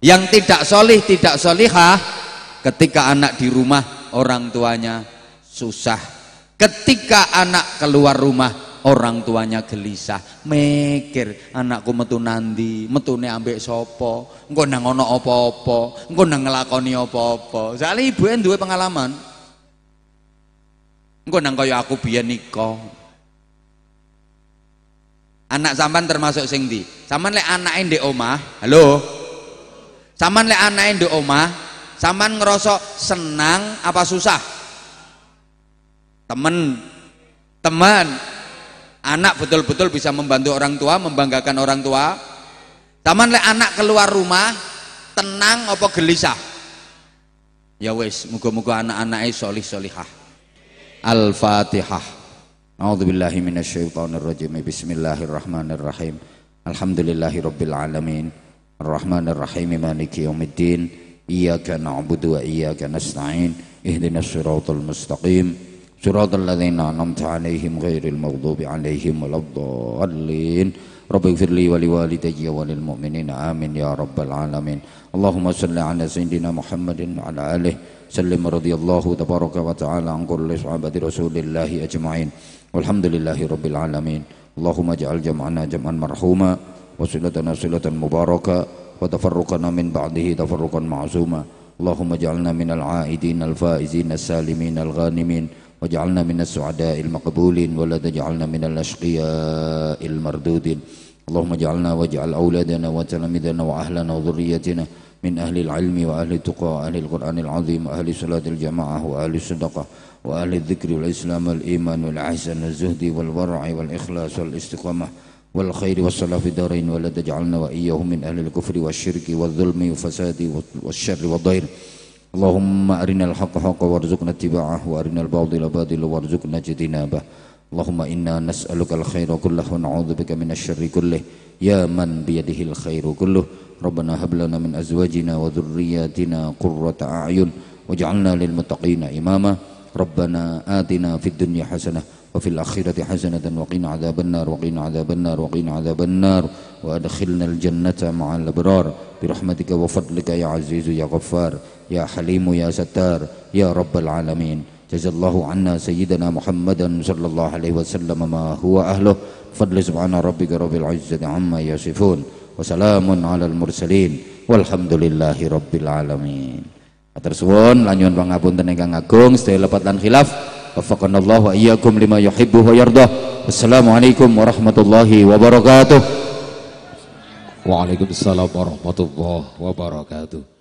yang tidak solih tidak solihah ketika anak di rumah orang tuanya susah ketika anak keluar rumah orang tuanya gelisah mikir anakku metu nanti ne ambek sopo engko nang ono opo-opo engko nang ngelakoni opo-opo soalnya ibu dua pengalaman engko nang kaya aku biyen nikah anak zaman termasuk sing di sampean lek anak ndek oma halo zaman lek anak ndek oma. zaman ngerosok senang apa susah temen teman anak betul-betul bisa membantu orang tua membanggakan orang tua taman lek anak keluar rumah tenang apa gelisah ya wes, muga-muga anak-anak solih solihah al-fatihah A'udzubillahi minasyaitonirrajim. Bismillahirrahmanirrahim. Alhamdulillahirabbil alamin. Arrahmanirrahim maliki yaumiddin. Iyyaka na'budu wa iyyaka nasta'in. Ihdinas siratal mustaqim. Siratal ladzina an'amta 'alaihim ghairil maghdubi 'alaihim waladdallin. Rabbi firli wa liwalidayya wa lil mu'minina amin ya rabbal alamin. Allahumma salli ala sayyidina Muhammadin wa ala alihi sallim radhiyallahu tabaraka wa ta'ala an kulli sahabati rasulillahi ajma'in. walhamdulillahi rabbil alamin Allahumma ja'al jam'ana jam'an marhuma wa silatana silatan mubaraka wa tafarruqana min ba'dihi tafarruqan ma'zuma Allahumma ja'alna minal aidin al faizin as salimin al ghanimin واجعلنا من السعداء المقبولين ولا تجعلنا من الأشقياء المردودين اللهم اجعلنا واجعل أولادنا وتلامذنا وأهلنا وذريتنا من أهل العلم وأهل التقى وأهل القرآن العظيم وأهل صلاة الجماعة وأهل الصدقة وأهل الذكر والإسلام والإيمان والعزن والزهد والورع والإخلاص والاستقامة والخير والصلاة في الدارين ولا تجعلنا وإياهم من أهل الكفر والشرك والظلم والفساد والشر والضير اللهم أرنا الحق حقا وارزقنا اتباعه وأرنا الباطل باطلا وارزقنا اجتنابه اللهم إنا نسألك الخير كله ونعوذ بك من الشر كله يا من بيده الخير كله ربنا هب لنا من أزواجنا وذرياتنا قرة أعين واجعلنا للمتقين إماما ربنا آتنا في الدنيا حسنة وفي الآخرة حسنة وقنا عذاب النار وقنا عذاب النار وقنا عذاب النار وأدخلنا الجنة مع الأبرار برحمتك وفضلك يا عزيز يا غفار يا حليم يا ستار يا رب العالمين جزا الله عنا سيدنا محمدا صلى الله عليه وسلم ما هو أهله فضل سبحان ربك رب العزة عما يصفون وسلام على المرسلين والحمد لله رب العالمين Matur suwun lanyuan pangapunten ingkang agung sedaya lepat lan khilaf. Wafaqanallahu wa iyyakum lima yuhibbu wa yardah. Wassalamualaikum warahmatullahi wabarakatuh. Waalaikumsalam warahmatullahi wabarakatuh.